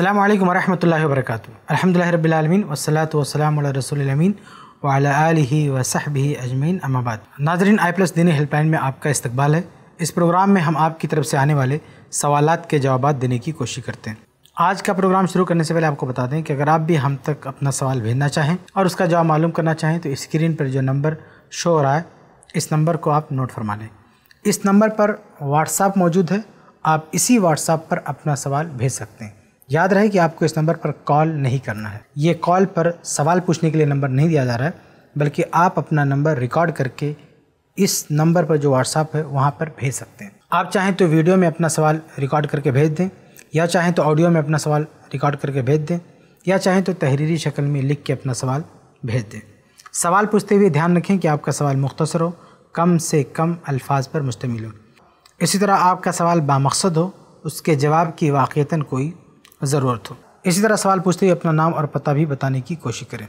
अल्लाम वरहमल वर्क अलहमदिल्ला रबीआलमीन वसलात वसलाम रसोलमीन वाली वसहबी अजमीन अमाबाद नाजरीन आई प्लस दीनी हेल्पलाइन में आपका इस्तबाल है इस प्रोग्राम में हम आपकी तरफ से आने वाले सवाल के जवाब देने की कोशिश करते हैं आज का प्रोग्राम शुरू करने से पहले आपको बता दें कि अगर आप भी हम तक अपना सवाल भेजना चाहें और उसका जवाब मालूम करना चाहें तो स्क्रीन पर जो नंबर शो हो रहा है इस नंबर को आप नोट फरमा लें इस नंबर पर व्हाट्सअप मौजूद है आप इसी व्हाट्सएप पर अपना सवाल भेज सकते हैं याद रहे कि आपको इस नंबर पर कॉल नहीं करना है ये कॉल पर सवाल पूछने के लिए नंबर नहीं दिया जा रहा है बल्कि आप अपना नंबर रिकॉर्ड करके इस नंबर पर जो व्हाट्सअप है वहाँ पर भेज सकते हैं आप चाहें तो वीडियो में अपना सवाल रिकॉर्ड करके भेज दें या चाहें तो ऑडियो में अपना सवाल रिकॉर्ड करके भेज दें या चाहें तो तहरीरी शक्ल में लिख के अपना सवाल भेज दें सवाल पूछते हुए ध्यान रखें कि आपका सवाल मुख्तसर हो कम से कम अल्फाज पर मुश्तमिल हो इसी तरह आपका सवाल बामकसद हो उसके जवाब की वाक़ता कोई ज़रूरत हो इसी तरह सवाल पूछते हुए अपना नाम और पता भी बताने की कोशिश करें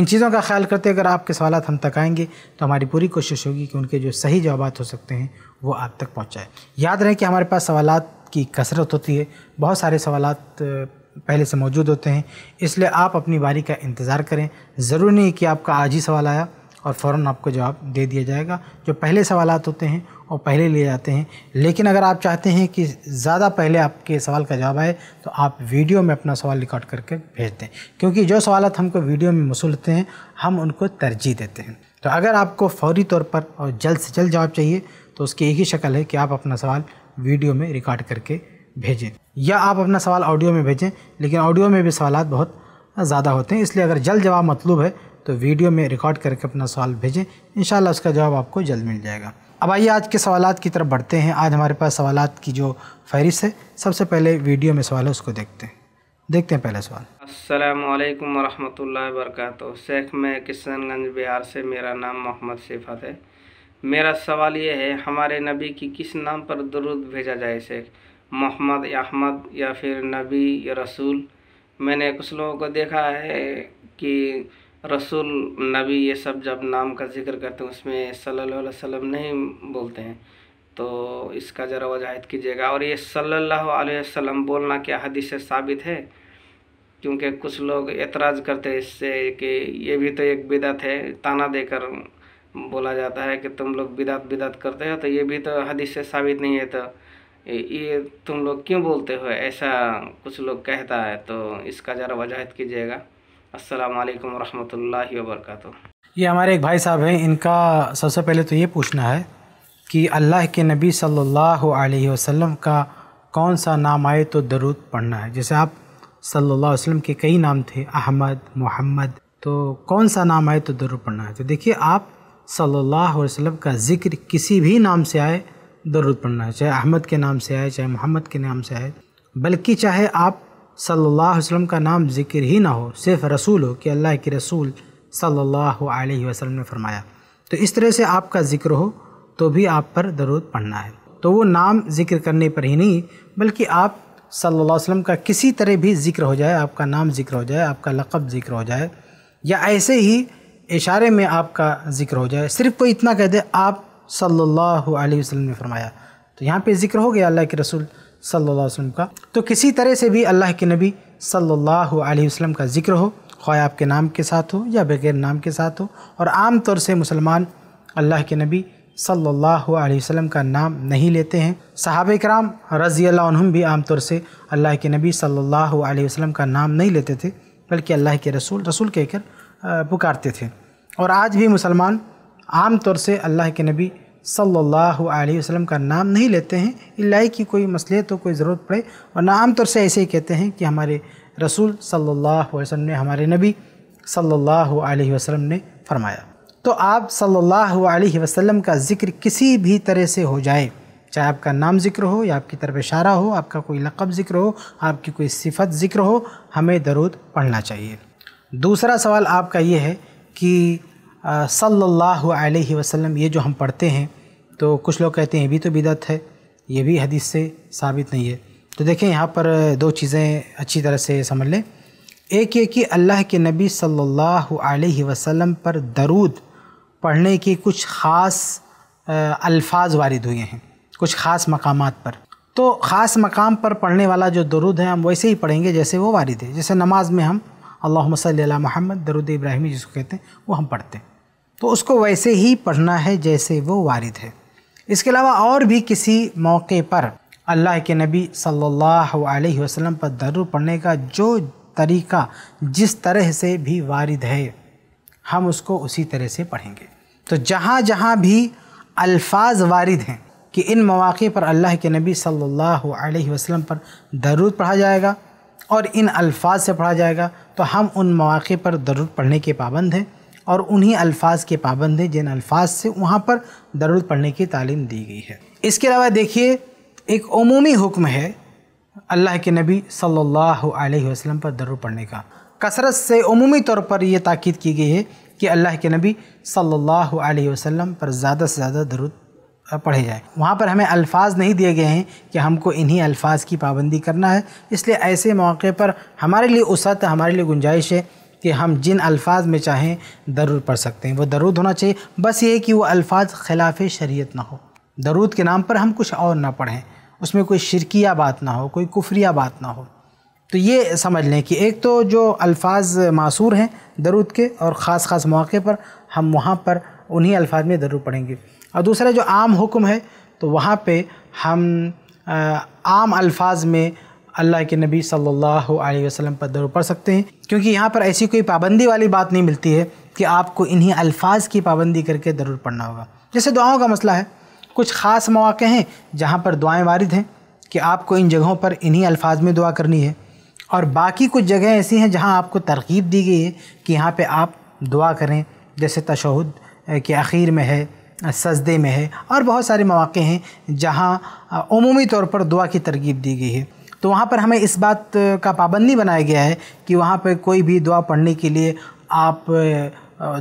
इन चीज़ों का ख्याल करते अगर आपके सवाल हम तक आएंगे तो हमारी पूरी कोशिश होगी कि उनके जो सही जवाब हो सकते हैं वो आप तक पहुँचाए याद रहे कि हमारे पास सवाल की कसरत होती है बहुत सारे सवाल पहले से मौजूद होते हैं इसलिए आप अपनी बारी का इंतज़ार करें ज़रूरी नहीं कि आपका आज ही सवाल आया और फ़ौर आपको जवाब दे दिया जाएगा जो पहले सवाल होते हैं और पहले ले जाते हैं लेकिन अगर आप चाहते हैं कि ज़्यादा पहले आपके सवाल का जवाब आए तो आप वीडियो में अपना सवाल रिकॉर्ड करके भेज दें क्योंकि जो सवाल हमको वीडियो में मसूलते हैं हम उनको तरजीह देते हैं तो अगर आपको फौरी तौर पर और जल्द से जल्द जवाब चाहिए तो उसकी एक ही शक्ल है कि आप अपना सवाल वीडियो में रिकॉर्ड करके भेजें या आप अपना सवाल ऑडियो में भेजें लेकिन ऑडियो में भी सवाल बहुत ज़्यादा होते हैं इसलिए अगर जल्द जवाब मतलूब है तो वीडियो में रिकॉर्ड करके अपना सवाल भेजें इन उसका जवाब आपको जल्द मिल जाएगा अब आइए आज के सवाल की तरफ बढ़ते हैं आज हमारे पास सवाल की जो फहरिस्त है सबसे पहले वीडियो में सवाल है उसको देखते हैं देखते हैं पहला सवाल असलकम वरहमल वरक शेख मैं किशनगंज बिहार से मेरा नाम मोहम्मद सिफत है मेरा सवाल ये है हमारे नबी की किस नाम पर दरुद भेजा जाए शेख मोहम्मद अहमद या फिर नबी या रसूल मैंने कुछ लोगों को देखा है कि रसूल नबी ये सब जब नाम का जिक्र करते हैं उसमें सल्लल्लाहु अलैहि वसल्लम नहीं बोलते हैं तो इसका ज़रा वजाहत कीजिएगा और ये सल्लल्लाहु अलैहि वसल्लम बोलना क्या हदीस से साबित है क्योंकि कुछ लोग एतराज़ करते हैं इससे कि ये भी तो एक बिदत है ताना देकर बोला जाता है कि तुम लोग बिदत बिदात करते हो तो ये भी तो हदीस से साबित नहीं है तो ये तुम लोग क्यों बोलते हो ऐसा कुछ लोग कहता है तो इसका ज़रा वजाहत कीजिएगा अस्सलाम वालेकुम रहमतुल्लाहि व ये हमारे एक भाई साहब हैं इनका सबसे पहले तो ये पूछना है कि अल्लाह के नबी सल्लल्लाहु अलैहि वसल्लम का कौन सा नाम आए तो दरूद पढ़ना है जैसे आप सल्लल्लाहु अलैहि वसल्लम के कई नाम थे अहमद मोहम्मद तो कौन सा नाम आए तो दरूद पढ़ना है तो देखिए आप सल्लल्लाहु अलैहि वसल्लम का ज़िक्र किसी भी नाम से आए दरूद पढ़ना है चाहे अहमद के नाम से आए चाहे मोहम्मद के नाम से आए बल्कि चाहे आप सल्लल्लाहु अलैहि वसल्लम का नाम ज़िक्र ही ना हो सिर्फ रसूल हो कि अल्लाह के रसूल सल्लल्लाहु अलैहि वसल्लम ने फरमाया तो इस तरह से आपका ज़िक्र हो तो भी आप पर दरूद पढ़ना है तो वो नाम ज़िक्र करने पर ही नहीं बल्कि आप सल्लल्लाहु अलैहि वसल्लम का किसी तरह भी ज़िक्र हो जाए आपका नाम ज़िक्र हो जाए आपका लक़ब ज़िक्र हो जाए या ऐसे ही इशारे में आपका ज़िक्र हो जाए सिर्फ कोई इतना कह दे आप सल्लल्लाहु अलैहि वसल्लम ने फरमाया तो यहाँ पे ज़िक्र हो गया अल्लाह के रसूल सल्लल्लाहु अलैहि वसल्लम का तो किसी तरह से भी अल्लाह के नबी सल्लल्लाहु अलैहि वसल्लम का जिक्र हो ख्वाह आपके नाम के साथ हो या बगैर नाम के साथ हो और आम तौर से मुसलमान अल्लाह के नबी सल्लल्लाहु अलैहि वसल्लम का नाम नहीं लेते हैं सहाब कराम रज़ी अल्लाम भी तौर से अल्लाह के नबी सल्लल्लाहु अलैहि वसल्लम का नाम नहीं लेते थे बल्कि अल्लाह के रसूल रसूल कहकर पुकारते थे और आज भी मुसलमान आम तौर से अल्लाह के नबी सल्लल्लाहु अलैहि वसल्लम का नाम नहीं लेते हैं इलाई की कोई मसले तो कोई ज़रूरत पड़े वरना आमतौर से ऐसे ही कहते हैं कि हमारे रसूल सल्लल्लाहु अलैहि वसल्लम ने हमारे नबी सल्लल्लाहु अलैहि वसल्लम ने फरमाया तो आप सल्लल्लाहु अलैहि वसल्लम का ज़िक्र किसी भी तरह से हो जाए चाहे आपका नाम ज़िक्र हो या आपकी तरफ इशारा हो आपका कोई लक़ब ज़िक्र हो आपकी कोई सिफत ज़िक्र हो हमें दरूद पढ़ना चाहिए दूसरा सवाल आपका ये है कि सल्लल्लाहु अलैहि वसल्लम ये जो हम पढ़ते हैं तो कुछ लोग कहते हैं ये भी तो बिदत है ये भी हदीस से साबित नहीं है तो देखें यहाँ पर दो चीज़ें अच्छी तरह से समझ लें एक ये कि अल्लाह के नबी सल्लल्लाहु अलैहि वसल्लम पर दरूद पढ़ने की कुछ ख़ास अल्फाज वारिद हुए हैं कुछ ख़ास मकाम पर तो ख़ास मकाम पर पढ़ने वाला जो दरूद है हम वैसे ही पढ़ेंगे जैसे वो वारिद है जैसे नमाज में हम अल्लाह मसल महमद दरुद इब्राहिमी जिसको कहते हैं वो हम पढ़ते हैं तो उसको वैसे ही पढ़ना है जैसे वो वारिद है इसके अलावा और भी किसी मौके पर अल्लाह के नबी सल्लल्लाहु अलैहि वसल्लम पर दरूर पढ़ने का जो तरीका जिस तरह से भी वारिद है हम उसको उसी तरह से पढ़ेंगे तो जहाँ जहाँ भी अल्फाज वारिद हैं कि इन मौाक़े पर अल्लाह के नबी सल्लल्लाहु अलैहि वसल्लम पर दरूद पढ़ा जाएगा और इन अल्फाज से पढ़ा जाएगा तो हम उन मौाक़े पर दरूद पढ़ने के पाबंद हैं और उन्हीं अल्फाज के पाबंद हैं जिन अल्फाज से वहाँ पर दरुद पढ़ने की तालीम दी गई है इसके अलावा देखिए एक अमूमी हुक्म है अल्लाह के नबी सल्लल्लाहु अलैहि वसल्लम पर दरुद पढ़ने का कसरत से अमूमी तौर पर यह ताक़द की गई है कि अल्लाह के नबी सल्लल्लाहु अलैहि वसल्लम पर ज़्यादा से ज़्यादा दरुद पढ़े जाए वहाँ पर हमें अल्फाज नहीं दिए गए हैं कि हमको इन्हीं अल्फाज की पाबंदी करना है इसलिए ऐसे मौके पर हमारे लिए उसत हमारे लिए गुंजाइश है कि हम जिन अल्फाज में चाहें दरूद पढ़ सकते हैं वो दरूद होना चाहिए बस ये कि वो अल्फाज खिलाफ शरीयत ना हो दरूद के नाम पर हम कुछ और ना पढ़ें उसमें कोई शिरकिया बात ना हो कोई कुफरिया बात ना हो तो ये समझ लें कि एक तो जो अल्फाज मासूर हैं दरूद के और ख़ास ख़ास मौके पर हम वहाँ पर उन्हीं अल्फाज में ज़रूर पढ़ेंगे और दूसरा जो आम हुक्म है तो वहाँ पर हम आम अल्फाज में अल्लाह के नबी सल्लल्लाहु अलैहि वसल्लम पर दौर पढ़ सकते हैं क्योंकि यहाँ पर ऐसी कोई पाबंदी वाली बात नहीं मिलती है कि आपको इन्हीं अल्फाज की पाबंदी करके ज़रूर पढ़ना होगा जैसे दुआओं का मसला है कुछ ख़ास मौक़े हैं जहाँ पर दुआएँ वारद हैं कि आपको इन जगहों पर इन्हीं अल्फाज में दुआ करनी है और बाकी कुछ जगह ऐसी हैं जहाँ आपको तरकीब दी गई है कि यहाँ पर आप दुआ करें जैसे तशहद के आखिर में है सजदे में है और बहुत सारे मौक़े हैं जहाँ अमूमी तौर पर दुआ की तरकीब दी गई है तो वहाँ पर हमें इस बात का पाबंदी बनाया गया है कि वहाँ पर कोई भी दुआ पढ़ने के लिए आप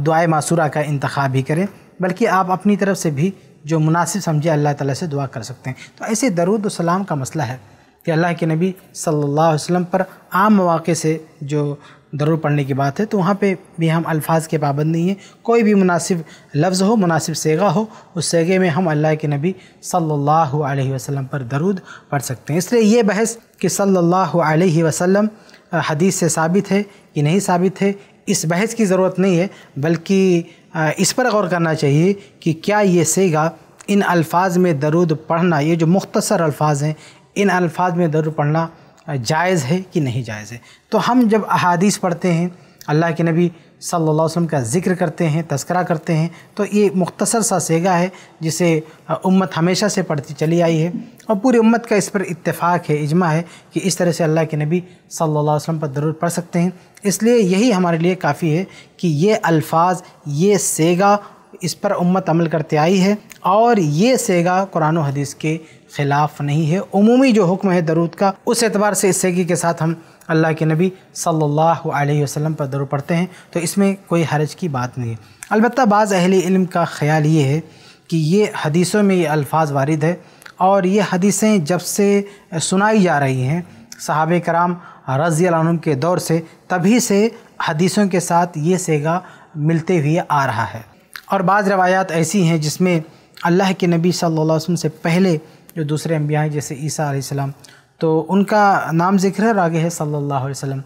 दुआ मासूरा का इंतखा भी करें बल्कि आप अपनी तरफ से भी जो मुनासिब समझे अल्लाह ताला से दुआ कर सकते हैं तो ऐसे दरुद सलाम का मसला है कि अल्लाह के नबी सल्लल्लाहु अलैहि वसल्लम पर आम मौक़े से जो दरूर पढ़ने की बात है तो वहाँ पे भी हम अल्फाज के पाबंद नहीं है कोई भी मुनासिब लफ्ज़ हो मुनासिब सेगा हो उस सेगे में हम अल्लाह के नबी सल्लल्लाहु अलैहि वसल्लम पर दरूद पढ़ सकते हैं इसलिए ये बहस कि सल्लल्लाहु अलैहि वसल्लम हदीस से साबित है कि नहीं साबित है इस बहस की ज़रूरत नहीं है बल्कि इस पर गौर करना चाहिए कि क्या ये सेगा इन अल्फाज में दरूद पढ़ना ये जो मुख्तसर अल्फाज हैं इन अल्फाज में दरूद पढ़ना जायज़ है कि नहीं जायज़ है तो हम जब अहादीस पढ़ते हैं अल्लाह के नबी सल्लल्लाहु अलैहि वसल्लम का जिक्र करते हैं तस्करा करते हैं तो ये मुख्तसर सा सेगा है जिसे उम्मत हमेशा से पढ़ती चली आई है और पूरी उम्मत का इस पर इत्तेफाक है इजमा है कि इस तरह से अल्लाह के नबी सल्लल्लाहु अलैहि वसल्लम पर ज़रूर पढ़ सकते हैं इसलिए यही हमारे लिए काफ़ी है कि ये अल्फाज ये सेगा इस पर उम्मत अमल करते आई है और ये सेगा कुरान हदीस के खिलाफ नहीं है उमूमी जो हुक्म है दरूद का उस एतबार से इस के साथ हम अल्लाह के नबी सल्लल्लाहु अलैहि वसल्लम पर दरूद पढ़ते हैं तो इसमें कोई हरज की बात नहीं है अलबत् बाज़ अहल इल्म का ख्याल ये है कि ये हदीसों में ये अल्फाज वारद है और ये हदीसें जब से सुनाई जा रही हैं सहाब कराम रज़ी के दौर से तभी से हदीसों के साथ ये सेगा मिलते हुए आ रहा है और बाज़ रवायात ऐसी हैं जिसमें अल्लाह के नबी सल्लल्लाहु अलैहि वसल्लम से पहले जो दूसरे अम्बिया हैं जैसे ईसा आसमाम तो उनका नाम जिक्र है आगे है सल्ला वसम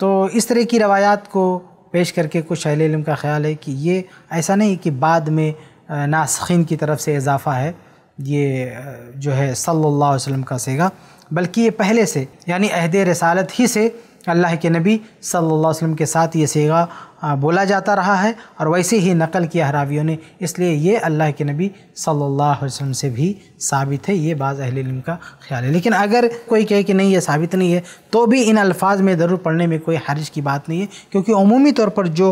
तो इस तरह की रवायात को पेश करके कुछ अहल इलम का ख्याल है कि ये ऐसा नहीं कि बाद में नासखीन की तरफ से इजाफ़ा है ये जो है सल्ला अलैहि का सेगा बल्कि ये पहले से यानी अहद रसालत ही से अल्लाह के नबी सल्लल्लाहु अलैहि वसल्लम के साथ ये सेगा बोला जाता रहा है और वैसे ही नकल किया हरावियों ने इसलिए ये अल्लाह के नबी सल्लल्लाहु अलैहि वसल्लम से भी साबित है ये बाज़ अहल इल्म का ख्याल है लेकिन अगर कोई कहे कि नहीं ये साबित नहीं है तो भी इन अल्फाज में ज़रूर पढ़ने में कोई हारिज की बात नहीं है क्योंकि अमूमी तौर पर जो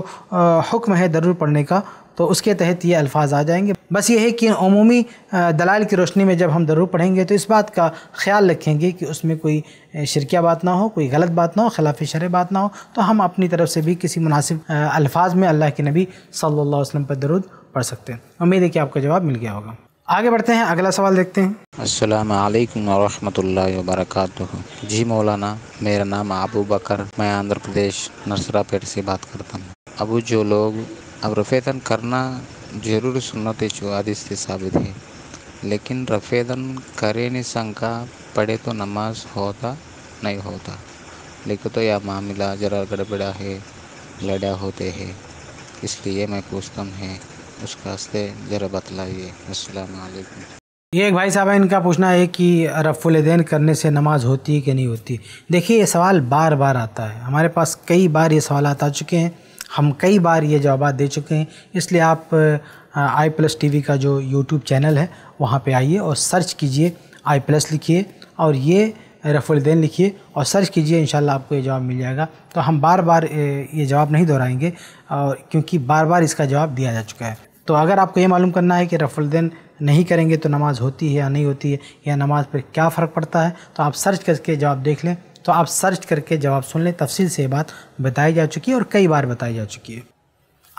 हुक्म है ज़रूर पढ़ने का तो उसके तहत ये अल्फाज आ जाएंगे बस ये है कि अमूमी दलाल की रोशनी में जब हम ज़रूर पढ़ेंगे तो इस बात का ख्याल रखेंगे कि उसमें कोई शिरकिया बात ना हो कोई गलत बात ना हो खिलाफ शर बात ना हो तो हम अपनी तरफ से भी किसी मुनासिब अल्फाज में अल्लाह के नबी सल्ला वसलम पर दरुद पढ़ सकते हैं उम्मीद है कि आपका जवाब मिल गया होगा आगे बढ़ते हैं अगला सवाल देखते हैं अस्सलाम वालेकुम वरहमतुल्लाहि वबरकत जी मौलाना मेरा नाम अबू बकर मैं आंध्र प्रदेश नसरा पेट से बात करता हूँ अबू जो लोग अब रफ़ेदन करना जरूर सुनत आदिश से साबित है लेकिन रफ़ेदन करे नहीं शंका पढ़े तो नमाज होता नहीं होता लेकिन तो यह मामला ज़रा गड़बड़ा है लड़ा होते हैं इसलिए मैं पूछता हूँ उसका से ज़रा बतलाइए असलकम ये एक भाई साहब इनका पूछना है कि रफ़ुलदैन करने से नमाज होती है कि नहीं होती देखिए ये सवाल बार बार आता है हमारे पास कई बार ये सवाल आ चुके हैं हम कई बार ये जवाब दे चुके हैं इसलिए आप आई प्लस टी का जो यूट्यूब चैनल है वहाँ पर आइए और सर्च कीजिए आई प्लस लिखिए और ये रफुलदैन लिखिए और सर्च कीजिए इन आपको ये जवाब मिल जाएगा तो हम बार बार ये जवाब नहीं दोहराएंगे और क्योंकि बार बार इसका जवाब दिया जा चुका है तो अगर आपको ये मालूम करना है कि रफुलदैन नहीं करेंगे तो नमाज़ होती है या नहीं होती है या नमाज़ पर क्या फ़र्क पड़ता है तो आप सर्च करके जवाब देख लें तो आप सर्च करके जवाब सुन लें तफसील से ये बात बताई जा चुकी है और कई बार बताई जा चुकी है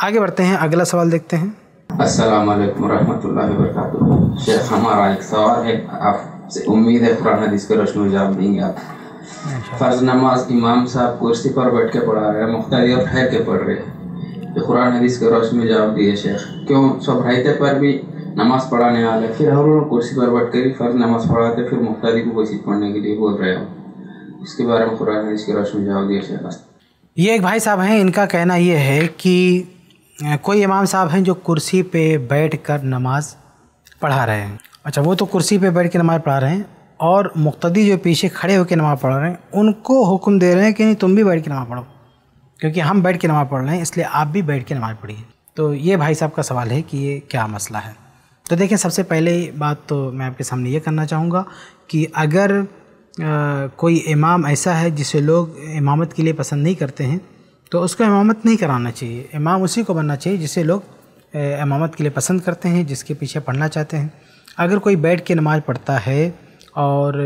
आगे बढ़ते हैं अगला सवाल देखते हैं अस्सलाम वालेकुम रहमतुल्लाहि व शेख हमारा एक सवाल है आपसे उम्मीद है कुरान हदीस के रोशन जवाब देंगे आप अच्छा। फ़र्ज नमाज इमाम साहब कुर्सी पर बैठ के पढ़ा रहे हैं मुख्तारी और ठहर के पढ़ रहे हैं तो कुरान हदीस के रोशनी जवाब दिए शेख क्यों सब रहते पर भी नमाज पढ़ाने वाले फिर हर कुर्सी पर बैठ के भी फ़र्ज नमाज पढ़ाते फिर मुख्तारी को कोशिश पढ़ने के लिए बोल रहे हो इसके बारे में कुरान हदीस इसकी रोशनी जवाब दिया ये एक भाई साहब हैं इनका कहना ये है कि कोई इमाम साहब हैं जो कुर्सी पे बैठ कर नमाज पढ़ा रहे हैं अच्छा वो तो कुर्सी पे बैठ के नमाज़ पढ़ा रहे हैं और मुख्तदी जो पीछे खड़े होकर नमाज़ पढ़ रहे हैं उनको हुक्म दे रहे हैं कि नहीं तुम भी बैठ के नमाज़ पढ़ो क्योंकि हम बैठ के नमाज़ पढ़ रहे हैं इसलिए आप भी बैठ के नमाज़ पढ़िए तो ये भाई साहब का सवाल है कि ये क्या मसला है तो देखिए सबसे पहले बात तो मैं आपके सामने ये करना चाहूँगा कि अगर कोई इमाम ऐसा है जिसे लोग इमामत के लिए पसंद नहीं करते हैं तो उसको इमामत नहीं कराना चाहिए इमाम उसी को बनना चाहिए जिसे लोग इमामत के लिए पसंद करते हैं जिसके पीछे पढ़ना चाहते हैं अगर कोई बैठ के नमाज़ पढ़ता है और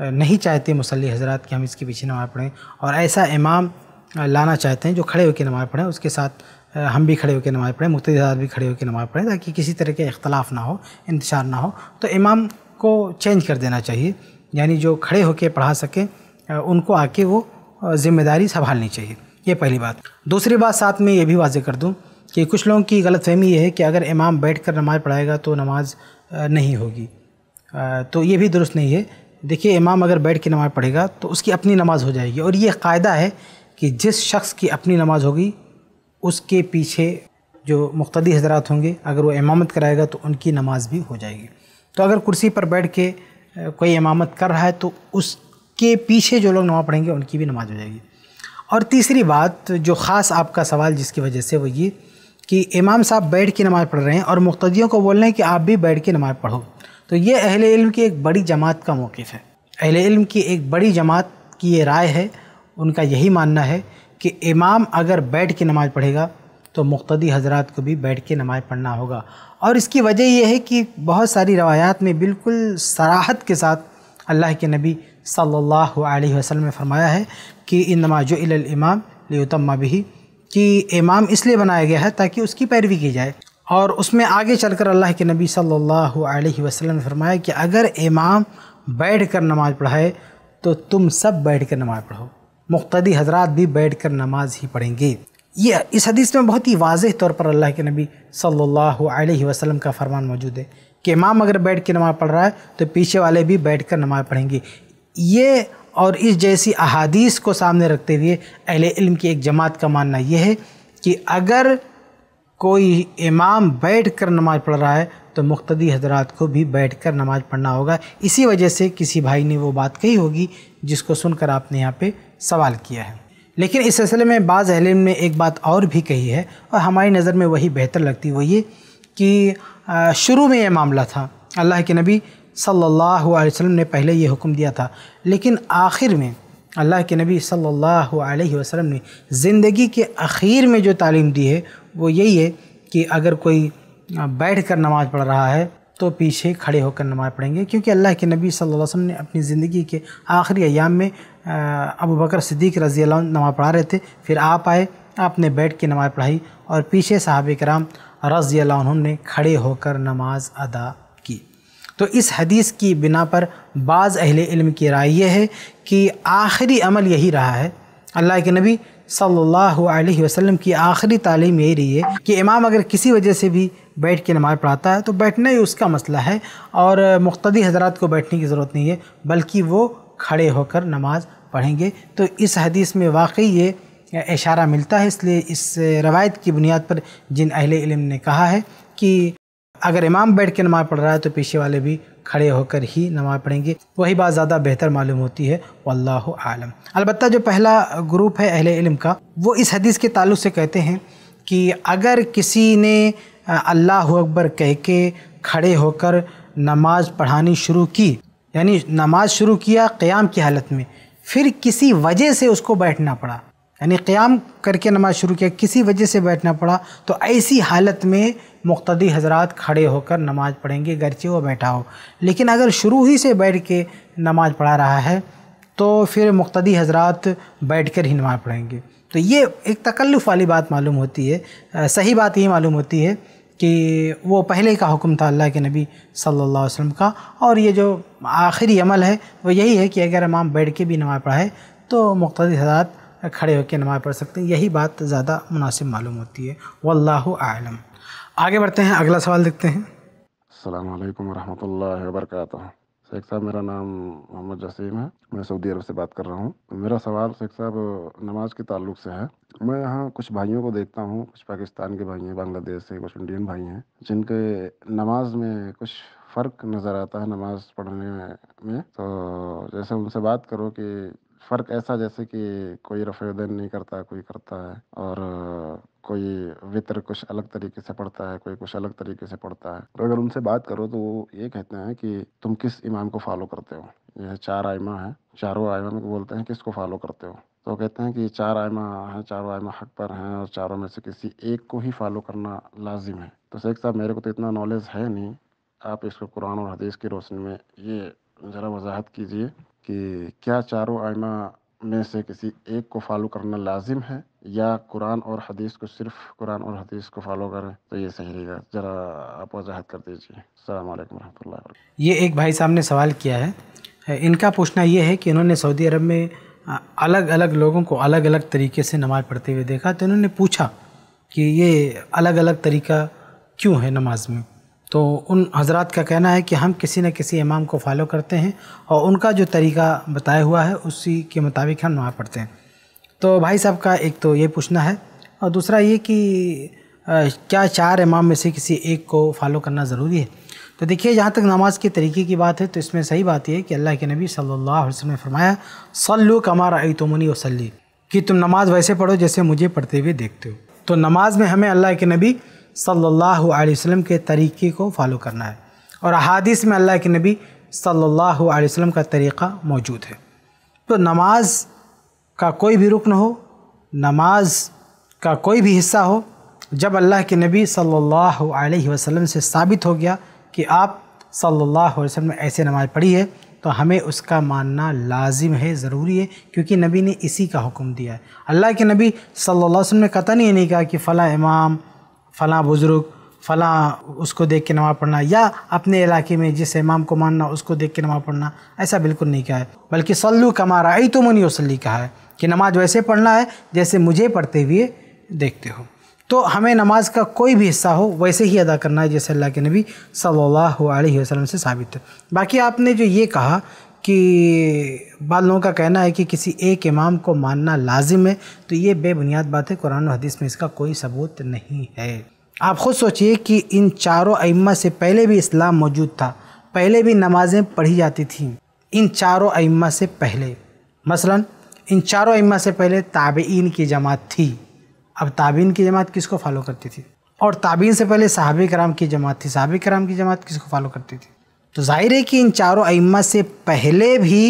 नहीं चाहते मुसली हजरात कि हम इसके पीछे नमाज़ पढ़ें और ऐसा इमाम लाना चाहते हैं जो खड़े होकर नमाज़ पढ़ें उसके साथ हम भी खड़े होकर नमाज़ पढ़ें हजार भी खड़े होकर नमाज़ पढ़ें ताकि किसी तरह के अख्तलाफ ना हो इंतशार ना हो तो इमाम को चेंज कर देना चाहिए यानी जो खड़े होकर पढ़ा सकें उनको आके वो ज़िम्मेदारी संभालनी चाहिए ये पहली बात दूसरी बात साथ में ये भी वाजे कर दूँ कि कुछ लोगों की गलत फहमी ये है कि अगर इमाम बैठ कर नमाज़ पढ़ाएगा तो नमाज नहीं होगी तो ये भी दुरुस्त नहीं है देखिए इमाम अगर बैठ के नमाज़ पढ़ेगा तो उसकी अपनी नमाज़ हो जाएगी और ये कायदा है कि जिस शख्स की अपनी नमाज़ होगी उसके पीछे जो मुख्तदी हजरात होंगे अगर वो इमामत कराएगा तो उनकी नमाज़ भी हो जाएगी तो अगर कुर्सी पर बैठ के कोई इमामत कर रहा है तो उसके पीछे जो लोग नमाज़ पढ़ेंगे उनकी भी नमाज़ हो जाएगी और तीसरी बात जो ख़ास आपका सवाल जिसकी वजह से वो ये कि इमाम साहब बैठ के नमाज़ पढ़ रहे हैं और मुख्तियों को बोल रहे हैं कि आप भी बैठ के नमाज़ पढ़ो तो ये अहले इल्म की एक बड़ी जमात का मौक़ है अहले इल्म की एक बड़ी जमात की ये राय है उनका यही मानना है कि इमाम अगर बैठ के नमाज़ पढ़ेगा तो मुख्तदी हजरात को भी बैठ के नमाज़ पढ़ना होगा और इसकी वजह यह है कि बहुत सारी रवायात में बिल्कुल सराहत के साथ अल्लाह के नबी सल्लल्लाहु अलैहि वसल्लम ने फरमाया है कि इन जो इमाम लियुतम्मा भी कि इमाम इसलिए बनाया गया है ताकि उसकी पैरवी की जाए और उसमें आगे चलकर अल्लाह के नबी सल्लल्लाहु अलैहि वसल्लम ने फरमाया कि अगर इमाम बैठ कर नमाज़ पढ़ाए तो तुम सब बैठ कर नमाज़ पढ़ो मुख्तदी हजरात भी बैठ कर नमाज़ ही पढ़ेंगे ये इस हदीस में बहुत ही वाज तौर पर अल्लाह के नबी सल्लल्लाहु अलैहि वसल्लम का फरमान मौजूद है कि इमाम अगर बैठ के नमाज़ पढ़ रहा है तो पीछे वाले भी बैठ कर नमाज़ पढ़ेंगे ये और इस जैसी अहादीस को सामने रखते हुए अहले इल्म की एक जमात का मानना यह है कि अगर कोई इमाम बैठ कर नमाज़ पढ़ रहा है तो मुख्तदी हजरात को भी बैठ कर नमाज़ पढ़ना होगा इसी वजह से किसी भाई ने वो बात कही होगी जिसको सुनकर आपने यहाँ पर सवाल किया है लेकिन इस सिलसिले में बाज़ अहलिम ने एक बात और भी कही है और हमारी नज़र में वही बेहतर लगती वो ये कि शुरू में यह मामला था अल्लाह के नबी सल्लल्लाहु अलैहि वसल्लम ने पहले ये हुक्म दिया था लेकिन आखिर में अल्लाह के नबी सल्लल्लाहु अलैहि वसल्लम ने ज़िंदगी के आखिर में जो तालीम दी है वो यही है कि अगर कोई बैठ कर नमाज़ पढ़ रहा है तो पीछे खड़े होकर नमाज़ पढ़ेंगे क्योंकि अल्लाह के नबी सल्लल्लाहु अलैहि वसल्लम ने अपनी ज़िंदगी के आखिरी अयाम में अबू बकर सिद्दीक रज़ी नमाज़ पढ़ा रहे थे फिर आप आए आपने बैठ के नमाज़ पढ़ाई और पीछे साहब कराम रज़ी अल्लाह ने खड़े होकर नमाज अदा की तो इस हदीस की बिना पर बाज़ अहल इल्म की राय यह है कि आखिरी अमल यही रहा है अल्लाह के नबी सल्लल्लाहु अलैहि वसल्लम की आखिरी तालीम यही रही है कि इमाम अगर किसी वजह से भी बैठ के नमाज़ पढ़ाता है तो बैठना ही उसका मसला है और मुख्तदी हजरात को बैठने की ज़रूरत नहीं है बल्कि वो खड़े होकर नमाज़ पढ़ेंगे तो इस हदीस में वाकई ये इशारा मिलता है इसलिए इस रवायत की बुनियाद पर जिन अहले इलम ने कहा है कि अगर इमाम बैठ के नमाज़ पढ़ रहा है तो पीछे वाले भी खड़े होकर ही नमाज़ पढ़ेंगे वही बात ज़्यादा बेहतर मालूम होती है वल्लाहु आलम अलबत् जो पहला ग्रुप है अहले इलम का वो इस हदीस के ताल्लुक से कहते हैं कि अगर किसी ने अल्लाह अकबर कह के खड़े होकर नमाज़ पढ़ानी शुरू की यानी नमाज शुरू किया क़्याम की हालत में फिर किसी वजह से उसको बैठना पड़ा यानी क़्याम करके नमाज शुरू किया किसी वजह से बैठना पड़ा तो ऐसी हालत में मुख्तदी हजरात खड़े होकर नमाज़ पढ़ेंगे गरचे वो बैठा हो लेकिन अगर शुरू ही से बैठ के नमाज़ पढ़ा रहा है तो फिर मुख्तदी हजरात बैठ कर ही नमाज़ पढ़ेंगे तो ये एक तकल्लुफ़ वाली बात मालूम होती है सही बात ये मालूम होती है कि वो पहले का हुक्म था अल्लाह के नबी सल्लल्लाहु अलैहि वसल्लम का और ये जो आखिरी अमल है वो यही है कि अगर इमाम बैठ के भी नमाज़ पढ़ाए तो मुख्तद हजरात खड़े होकर नमाज़ पढ़ सकते हैं यही बात ज़्यादा मुनासिब मालूम होती है वल्लाह आलम आगे बढ़ते हैं अगला सवाल देखते हैं अल्लाम वरहमल वर्का शेख साहब मेरा नाम मोहम्मद जसीम है मैं सऊदी अरब से बात कर रहा हूँ मेरा सवाल शेख साहब नमाज के ताल्लुक से है मैं यहाँ कुछ भाइयों को देखता हूँ कुछ पाकिस्तान के भाई हैं बांग्लादेश से कुछ इंडियन भाई हैं जिनके नमाज में कुछ फ़र्क नज़र आता है नमाज पढ़ने में तो जैसे उनसे बात करो कि फ़र्क ऐसा जैसे कि कोई रफ़ेदन नहीं करता कोई करता है और कोई वितर कुछ अलग तरीके से पढ़ता है कोई कुछ अलग तरीके से पढ़ता है और तो अगर उनसे बात करो तो वो ये कहते हैं कि तुम किस इमाम को फॉलो करते हो यह चार आयमा है चारों आयमा में बोलते हैं किसको फॉलो करते हो तो कहते हैं कि चार आयमा हैं चारों आयमा हक पर हैं और चारों में से किसी एक को ही फॉलो करना लाजिम है तो शेख साहब मेरे को तो इतना नॉलेज है नहीं आप इसको कुरान और हदीस की रोशनी में ये ज़रा वजाहत कीजिए कि क्या चारों आयमा में से किसी एक को फॉलो करना लाजिम है या कुरान और हदीस को सिर्फ कुरान और हदीस को फॉलो करें तो ये सही रहेगा ज़रा आप वजाहत कर दीजिए अलैक्म वरहमल ये एक भाई साहब ने सवाल किया है इनका पूछना ये है कि उन्होंने सऊदी अरब में अलग अलग लोगों को अलग अलग तरीके से नमाज़ पढ़ते हुए देखा तो उन्होंने पूछा कि ये अलग अलग तरीका क्यों है नमाज में तो उन हजरत का कहना है कि हम किसी न किसी इमाम को फॉलो करते हैं और उनका जो तरीका बताया हुआ है उसी के मुताबिक हम नमाज़ पढ़ते हैं तो भाई साहब का एक तो ये पूछना है और दूसरा ये कि क्या चार इमाम में से किसी एक को फॉलो करना ज़रूरी है तो देखिए जहाँ तक नमाज के तरीके की बात है तो इसमें सही बात यह है कि अल्लाह के नबी सल्लल्लाहु ने फरमाया सल्लु कमार आई तुमनी वसली कि तुम नमाज़ वैसे पढ़ो जैसे मुझे पढ़ते हुए देखते हो तो नमाज में हमें अल्लाह के नबी सल्लल्लाहु अलैहि वसल्लम के तरीक़े को फॉलो करना है और अहादीस में अल्लाह के नबी सल्लल्लाहु अलैहि वसल्लम का तरीक़ा मौजूद है तो नमाज का कोई भी रुकन हो नमाज का कोई भी हिस्सा हो जब अल्लाह के नबी सल्लल्लाहु अलैहि वसल्लम से साबित हो गया कि आप सल्लल्लाहु अलैहि वसल्लम ऐसे नमाज़ पढ़ी है तो हमें उसका मानना लाजिम है ज़रूरी है क्योंकि नबी ने इसी का हुक्म दिया है अल्लाह के नबी सल्लल्लाहु अलैहि वसल्लम ने कतन नहीं कहा कि फ़ला इमाम फ़लाँ बुज़ुर्ग फ़लाँ उसको देख के नमाज़ पढ़ना या अपने इलाके में जिस इमाम को मानना उसको देख के नमाज़ पढ़ना ऐसा बिल्कुल नहीं कहा है बल्कि सल्लू कमारा आई तो मुनी वसली कहा है कि नमाज़ वैसे पढ़ना है जैसे मुझे पढ़ते हुए देखते हो तो हमें नमाज का कोई भी हिस्सा हो वैसे ही अदा करना है जैसे अल्लाह के नबी सल्लल्लाहु अलैहि वसल्लम से साबित है बाकी आपने जो ये कहा कि बाद लोगों का कहना है कि किसी एक इमाम को मानना लाजिम है तो ये बेबुनियाद बात है कुरान और हदीस में इसका कोई सबूत नहीं है आप ख़ुद सोचिए कि इन चारों अइम्मा से पहले भी इस्लाम मौजूद था पहले भी नमाज़ें पढ़ी जाती थीं इन चारों अइम्मा से पहले मसलन इन चारों अइम्मा से पहले ताबेन की जमात थी अब ताबीन की जमात किसको फॉलो करती थी और ताबीन से पहले सहाबी कराम की जमात थी सहाबी कराम की जमात किसको फॉलो करती थी तो जाहिर है कि इन चारों अइम्मा से पहले भी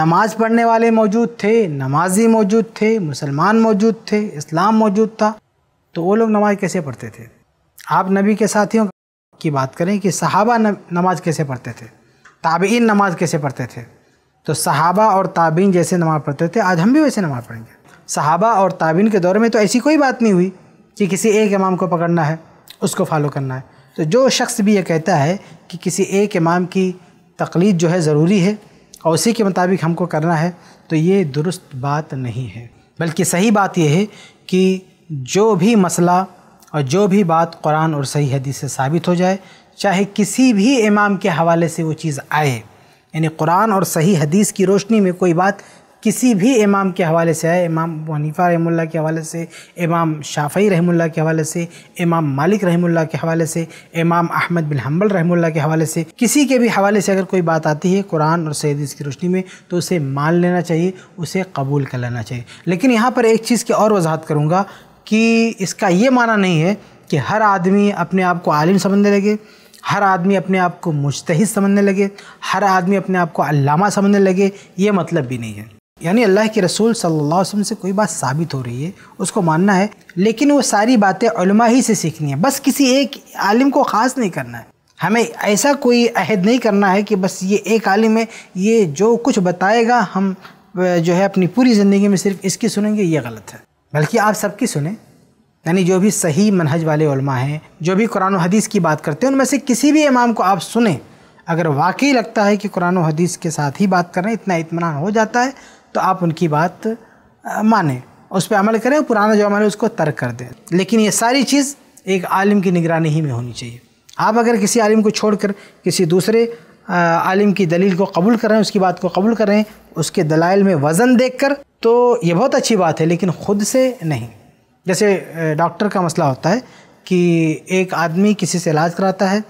नमाज़ पढ़ने वाले मौजूद थे नमाजी मौजूद थे मुसलमान मौजूद थे इस्लाम मौजूद था तो वो लोग नमाज़ कैसे पढ़ते थे आप नबी के साथियों की बात करें कि सहाबा नमाज़ कैसे पढ़ते थे ताबीन नमाज़ कैसे पढ़ते थे तो सहाबा और ताबीन जैसे नमाज़ पढ़ते थे आज हम भी वैसे नमाज़ पढ़ेंगे सहाबा और ताबीन के दौर में तो ऐसी कोई बात नहीं हुई कि किसी एक इमाम को पकड़ना है उसको फॉलो करना है तो जो शख्स भी ये कहता है कि किसी एक इमाम की तकलीद जो है ज़रूरी है और उसी के मुताबिक हमको करना है तो ये दुरुस्त बात नहीं है बल्कि सही बात यह है कि जो भी मसला और जो भी बात कुरान और सही हदीस से साबित हो जाए चाहे किसी भी इमाम के हवाले से वो चीज़ आए यानी कुरान और सही हदीस की रोशनी में कोई बात किसी भी इमाम के हवाले से आए इमाम वनीफ़ा रहमुल्ला के हवाले से इमाम शाफ़ी रहमुल्ला के हवाले से इमाम मालिक रहमुल्ला के हवाले से इमाम अहमद बिन हम्बल रहमुल्ला के हवाले से किसी के भी हवाले से अगर कोई बात आती है कुरान और सैदीस की रोशनी में तो उसे मान लेना चाहिए उसे कबूल कर लेना चाहिए लेकिन यहाँ पर एक चीज़ की और वजाहत करूँगा कि इसका ये माना नहीं है कि हर आदमी अपने आप को आलिम समझने लगे हर आदमी अपने आप को मुश्तहिद समझने लगे हर आदमी अपने आप को अलामा समझने लगे ये मतलब भी नहीं है यानी अल्लाह के रसूल सल्लल्लाहु अलैहि वसल्लम से कोई बात साबित हो रही है उसको मानना है लेकिन वो सारी बातें ही से सीखनी है बस किसी एक आलिम को ख़ास नहीं करना है हमें ऐसा कोई अहद नहीं करना है कि बस ये एक आलिम है ये जो कुछ बताएगा हम जो है अपनी पूरी ज़िंदगी में सिर्फ इसकी सुनेंगे ये गलत है बल्कि आप सबकी सुने यानी जो भी सही मनहज वाले हैं जो भी कुरान हदीस की बात करते हैं उनमें से किसी भी इमाम को आप सुने अगर वाकई लगता है कि कुरान हदीस के साथ ही बात कर रहे हैं इतना इतमान हो जाता है तो आप उनकी बात माने उस पर अमल करें पुराना जो अमल है उसको तर्क कर दें लेकिन ये सारी चीज़ एक आलिम की निगरानी ही में होनी चाहिए आप अगर किसी आलिम को छोड़कर किसी दूसरे आलिम की दलील को कबूल कर रहे हैं उसकी बात को कबूल कर रहे हैं उसके दलाइल में वज़न देख कर तो ये बहुत अच्छी बात है लेकिन ख़ुद से नहीं जैसे डॉक्टर का मसला होता है कि एक आदमी किसी से इलाज कराता है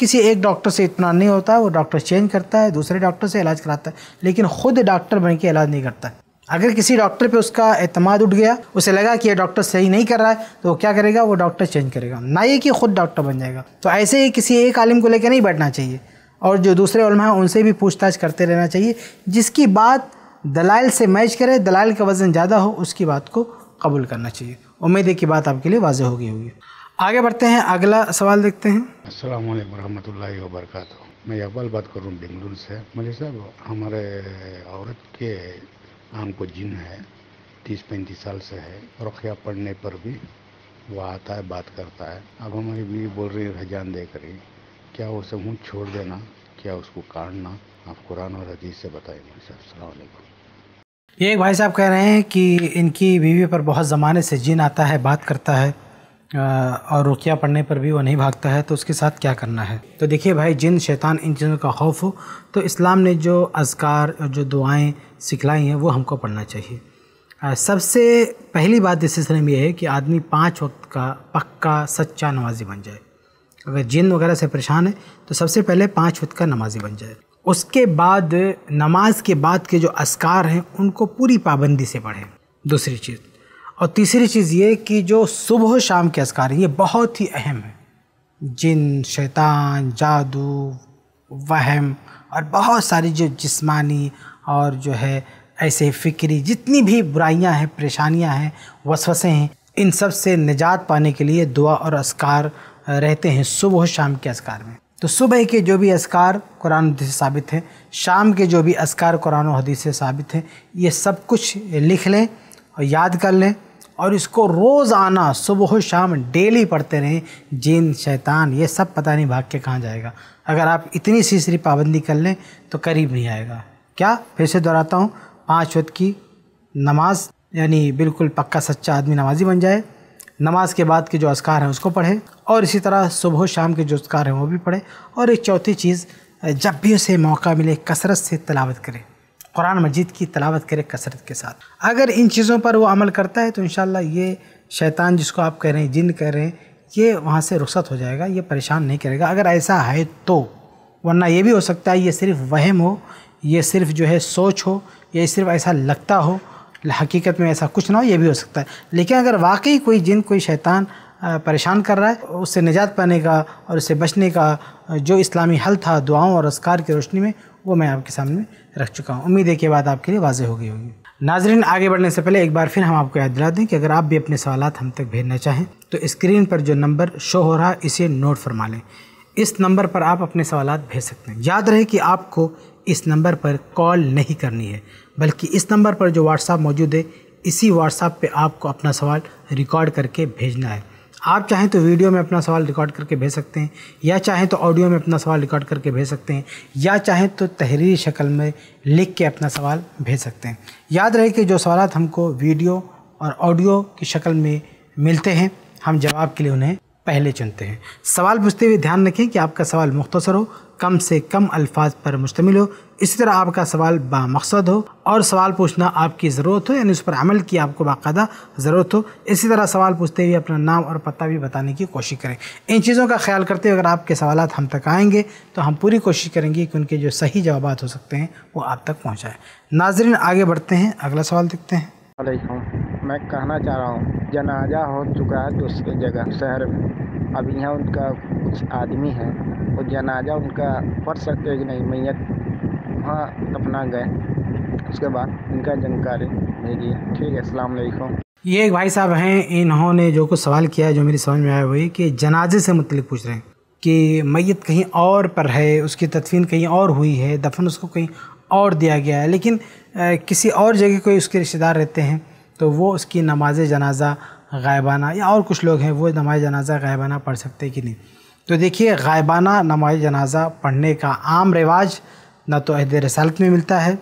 किसी एक डॉक्टर से इतना नहीं होता वो डॉक्टर चेंज करता है दूसरे डॉक्टर से इलाज कराता है लेकिन खुद डॉक्टर बन के इलाज नहीं करता है अगर किसी डॉक्टर पे उसका अतमाद उठ गया उसे लगा कि ये डॉक्टर सही नहीं कर रहा है तो वो क्या करेगा वो डॉक्टर चेंज करेगा ना ये कि खुद डॉक्टर बन जाएगा तो ऐसे ही किसी एक आलिम को लेकर नहीं बैठना चाहिए और जो दूसरे उलमा हैं उनसे भी पूछताछ करते रहना चाहिए जिसकी बात दलाइल से मैच करे दलाइल का वज़न ज़्यादा हो उसकी बात को कबूल करना चाहिए उम्मीद है कि बात आपके लिए वाजह होगी होगी आगे बढ़ते हैं अगला सवाल देखते हैं असल व बरकातहू मैं इकबाल बात कर रहा हूँ बेंगलुरु से मलिक साहब हमारे औरत के आम को जिन है तीस पैंतीस साल से है रुखिया पढ़ने पर भी वो आता है बात करता है अब हमारी बीवी बोल रही है रजान दे करी क्या उसे मुँह छोड़ देना क्या उसको काटना आप कुरान और हदीस से बताइए सर सलामकुम ये एक भाई साहब कह रहे हैं कि इनकी बीवी पर बहुत ज़माने से जिन आता है बात करता है और रुकिया पढ़ने पर भी वो नहीं भागता है तो उसके साथ क्या करना है तो देखिए भाई जिन शैतान इन चीज़ों का खौफ हो तो इस्लाम ने जो अजकार और जो दुआएं सिखलाई हैं वो हमको पढ़ना चाहिए सबसे पहली बात इस सिलसिले में यह है कि आदमी पाँच वक्त का पक्का सच्चा नमाजी बन जाए अगर जिन वगैरह से परेशान है तो सबसे पहले पाँच वक्त का नमाजी बन जाए उसके बाद नमाज के बाद के जो असकार हैं उनको पूरी पाबंदी से पढ़ें दूसरी चीज़ और तीसरी चीज़ ये कि जो सुबह शाम के असकार हैं ये बहुत ही अहम है जिन शैतान जादू वहम और बहुत सारी जो जिस्मानी और जो है ऐसे फ़िक्री जितनी भी बुराइयां हैं परेशानियां हैं वसवसे हैं इन सब से निजात पाने के लिए दुआ और असकार रहते हैं सुबह शाम के असकार में तो सुबह के जो भी असकार कुरान से साबित हैं शाम के जो भी असकार कुरान हदीस से साबित हैं ये सब कुछ लिख लें और याद कर लें और इसको रोज़ आना सुबह शाम डेली पढ़ते रहें जिन शैतान ये सब पता नहीं भाग के कहाँ जाएगा अगर आप इतनी सी सीसरी पाबंदी कर लें तो करीब नहीं आएगा क्या फिर से दोहराता हूँ पाँच वक्त की नमाज यानी बिल्कुल पक्का सच्चा आदमी नमाजी बन जाए नमाज के बाद के जो असकार हैं उसको पढ़े और इसी तरह सुबह शाम के जो असकार हैं वो भी पढ़े और एक चौथी चीज़ जब भी उसे मौका मिले कसरत से तलावत करें कुरान मजीद की तलावत करे कसरत के साथ अगर इन चीज़ों पर वो अमल करता है तो इन ये शैतान जिसको आप कह रहे हैं जिन कह रहे हैं ये वहाँ से रुखसत हो जाएगा ये परेशान नहीं करेगा अगर ऐसा है तो वरना यह भी हो सकता है ये सिर्फ वहम हो ये सिर्फ जो है सोच हो ये सिर्फ ऐसा लगता हो हकीकत में ऐसा कुछ ना हो यह भी हो सकता है लेकिन अगर वाकई कोई जिन कोई शैतान परेशान कर रहा है उससे निजात पाने का और उससे बचने का जो इस्लामी हल था दुआओं और असकार की रोशनी में वो मैं आपके सामने रख चुका हूँ उम्मीद है कि बात आपके लिए वाजे हो गई होगी नाजरीन आगे बढ़ने से पहले एक बार फिर हम आपको याद दिला दें कि अगर आप भी अपने सवाल हम तक भेजना चाहें तो स्क्रीन पर जो नंबर शो हो रहा है इसे नोट फरमा लें इस नंबर पर आप अपने सवाल भेज सकते हैं याद रहे कि आपको इस नंबर पर कॉल नहीं करनी है बल्कि इस नंबर पर जो व्हाट्सअप मौजूद है इसी व्हाट्सअप पे आपको अपना सवाल रिकॉर्ड करके भेजना है आप चाहें तो वीडियो में अपना सवाल रिकॉर्ड करके भेज सकते हैं या चाहें तो ऑडियो में अपना सवाल रिकॉर्ड करके भेज सकते हैं या चाहें तो तहरीरी शक्ल में लिख के अपना सवाल भेज सकते हैं याद रहे कि जो सवाल हमको वीडियो और ऑडियो की शक्ल में मिलते हैं हम जवाब के लिए उन्हें पहले चुनते हैं सवाल पूछते हुए ध्यान रखें कि आपका सवाल मुख्तसर हो कम से कम अल्फाज पर मुश्तमिल हो इसी तरह आपका सवाल बामकसद हो और सवाल पूछना आपकी ज़रूरत हो यानी उस पर अमल की आपको बाकायदा ज़रूरत हो इसी तरह सवाल पूछते हुए अपना नाम और पता भी बताने की कोशिश करें इन चीज़ों का ख्याल करते हुए अगर आपके सवाल हम तक आएंगे तो हम पूरी कोशिश करेंगे कि उनके जो सही जवाब हो सकते हैं वो आप तक पहुँचाएँ नाजरन आगे बढ़ते हैं अगला सवाल देखते हैं मैं कहना चाह रहा हूँ जनाजा हो चुका है दूसरी जगह शहर में अब यहाँ उनका कुछ आदमी है और जनाजा उनका पढ़ सकते हो कि नहीं मैय वहाँ अपना गए उसके बाद इनका जानकारी भेजिए ठीक है असलम ये एक भाई साहब हैं इन्होंने जो कुछ सवाल किया है जो मेरी समझ में आया वही कि जनाजे से मुतलिक पूछ रहे हैं कि मैत कहीं और पर है उसकी तदफीन कहीं और हुई है दफन उसको कहीं और दिया गया है लेकिन आ, किसी और जगह कोई उसके रिश्तेदार रहते हैं तो वो उसकी नमाज जनाजा गायबाना या और कुछ लोग हैं वो नमाज जनाजा गायबाना पढ़ सकते कि नहीं तो देखिए गायबाना नमाज जनाजा पढ़ने का आम रिवाज न तो अहद रसालत में मिलता है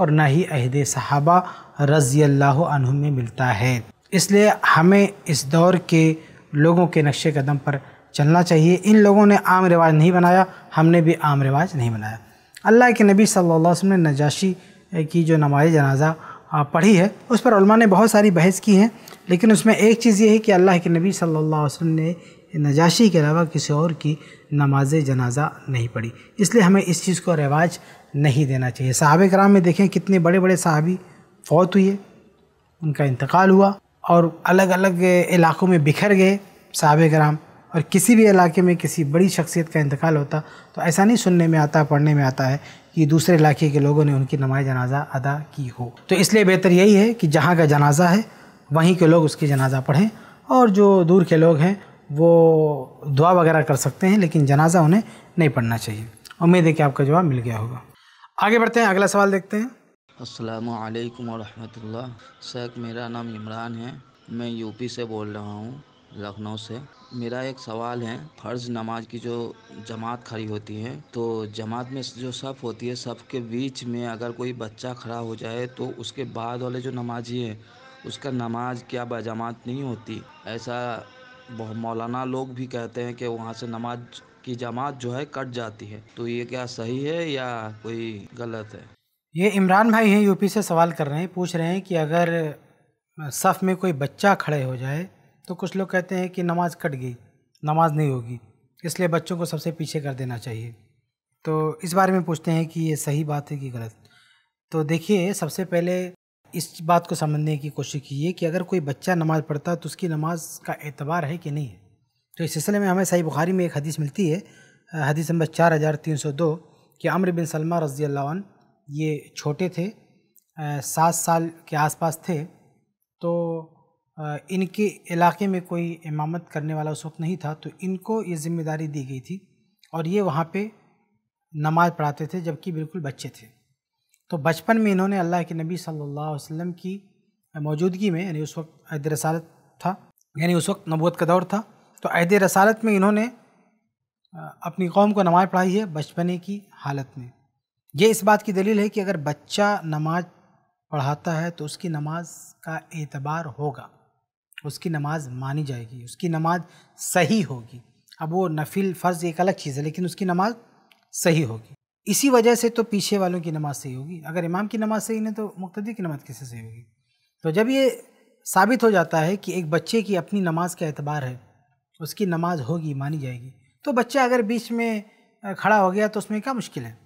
और ना ही अहद सहाबा रज़ी अल्लाह में मिलता है इसलिए हमें इस दौर के लोगों के नक्श कदम पर चलना चाहिए इन लोगों ने आम रिवाज नहीं बनाया हमने भी आम रिवाज नहीं बनाया अल्लाह के नबी सल्लल्लाहु अलैहि वसल्लम ने नजाशी की जो नमाज जनाजा पढ़ी है उस पर ने बहुत सारी बहस की है लेकिन उसमें एक चीज़ ये है कि अल्लाह के नबी सल्लल्लाहु अलैहि वसल्लम ने नजाशी के अलावा किसी और की नमाज जनाजा नहीं पड़ी इसलिए हमें इस चीज़ को रिवाज नहीं देना चाहिए साहब कराम में देखें कितने बड़े बड़े साहबी फौत हुए उनका इंतकाल हुआ और अलग अलग इलाक़ों में बिखर गए साहब कराम और किसी भी इलाके में किसी बड़ी शख्सियत का इंतकाल होता तो ऐसा नहीं सुनने में आता पढ़ने में आता है कि दूसरे इलाके के लोगों ने उनकी नमाज जनाजा अदा की हो तो इसलिए बेहतर यही है कि जहाँ का जनाजा है वहीं के लोग उसकी जनाजा पढ़ें और जो दूर के लोग हैं वो दुआ वगैरह कर सकते हैं लेकिन जनाजा उन्हें नहीं पढ़ना चाहिए उम्मीद है कि आपका जवाब मिल गया होगा आगे बढ़ते हैं अगला सवाल देखते हैं अस्सलाम वालेकुम वरहमतुल्लाह सर मेरा नाम इमरान है मैं यूपी से बोल रहा हूँ लखनऊ से मेरा एक सवाल है फ़र्ज़ नमाज की जो जमात खड़ी होती है तो जमात में जो सफ़ होती है सफ़ के बीच में अगर कोई बच्चा खड़ा हो जाए तो उसके बाद वाले जो नमाजी है उसका नमाज क्या बाजमात नहीं होती ऐसा मौलाना लोग भी कहते हैं कि वहाँ से नमाज की जमात जो है कट जाती है तो ये क्या सही है या कोई गलत है ये इमरान भाई हैं यूपी से सवाल कर रहे हैं पूछ रहे हैं कि अगर सफ़ में कोई बच्चा खड़े हो जाए तो कुछ लोग कहते हैं कि नमाज कट गई नमाज नहीं होगी इसलिए बच्चों को सबसे पीछे कर देना चाहिए तो इस बारे में पूछते हैं कि ये सही बात है कि गलत तो देखिए सबसे पहले इस बात को समझने की कोशिश की है कि अगर कोई बच्चा नमाज़ पढ़ता है तो उसकी नमाज का एतबार है कि नहीं है तो इस सिलसिले में हमें सही बुखारी में एक हदीस मिलती है हदीस नंबर चार हज़ार तीन सौ दो कि अमर बिन सलमा रजी अल्लाह ये छोटे थे सात साल के आसपास थे तो इनके इलाके में कोई इमामत करने वाला उस वक्त नहीं था तो इनको ये ज़िम्मेदारी दी गई थी और ये वहाँ पे नमाज़ पढ़ाते थे जबकि बिल्कुल बच्चे थे तो बचपन में इन्होंने अल्लाह के नबी सल्लल्लाहु अलैहि वसल्लम की मौजूदगी में यानी उस वक्त अहद रसालत था यानी उस वक्त नबूत का दौर था तो अहद रसालत में इन्होंने अपनी कौम को नमाज़ पढ़ाई है बचपने की हालत में ये इस बात की दलील है कि अगर बच्चा नमाज पढ़ाता है तो उसकी नमाज का एतबार होगा उसकी नमाज मानी जाएगी उसकी नमाज सही होगी अब वो नफिल फ़र्ज़ एक अलग चीज़ है लेकिन उसकी नमाज सही होगी इसी वजह से तो पीछे वालों की नमाज सही होगी अगर इमाम की नमाज सही नहीं तो मुख्तदी की नमाज कैसे सही होगी तो जब ये साबित हो जाता है कि एक बच्चे की अपनी नमाज का एतबार है उसकी नमाज होगी मानी जाएगी तो बच्चा अगर बीच में खड़ा हो गया तो उसमें क्या मुश्किल है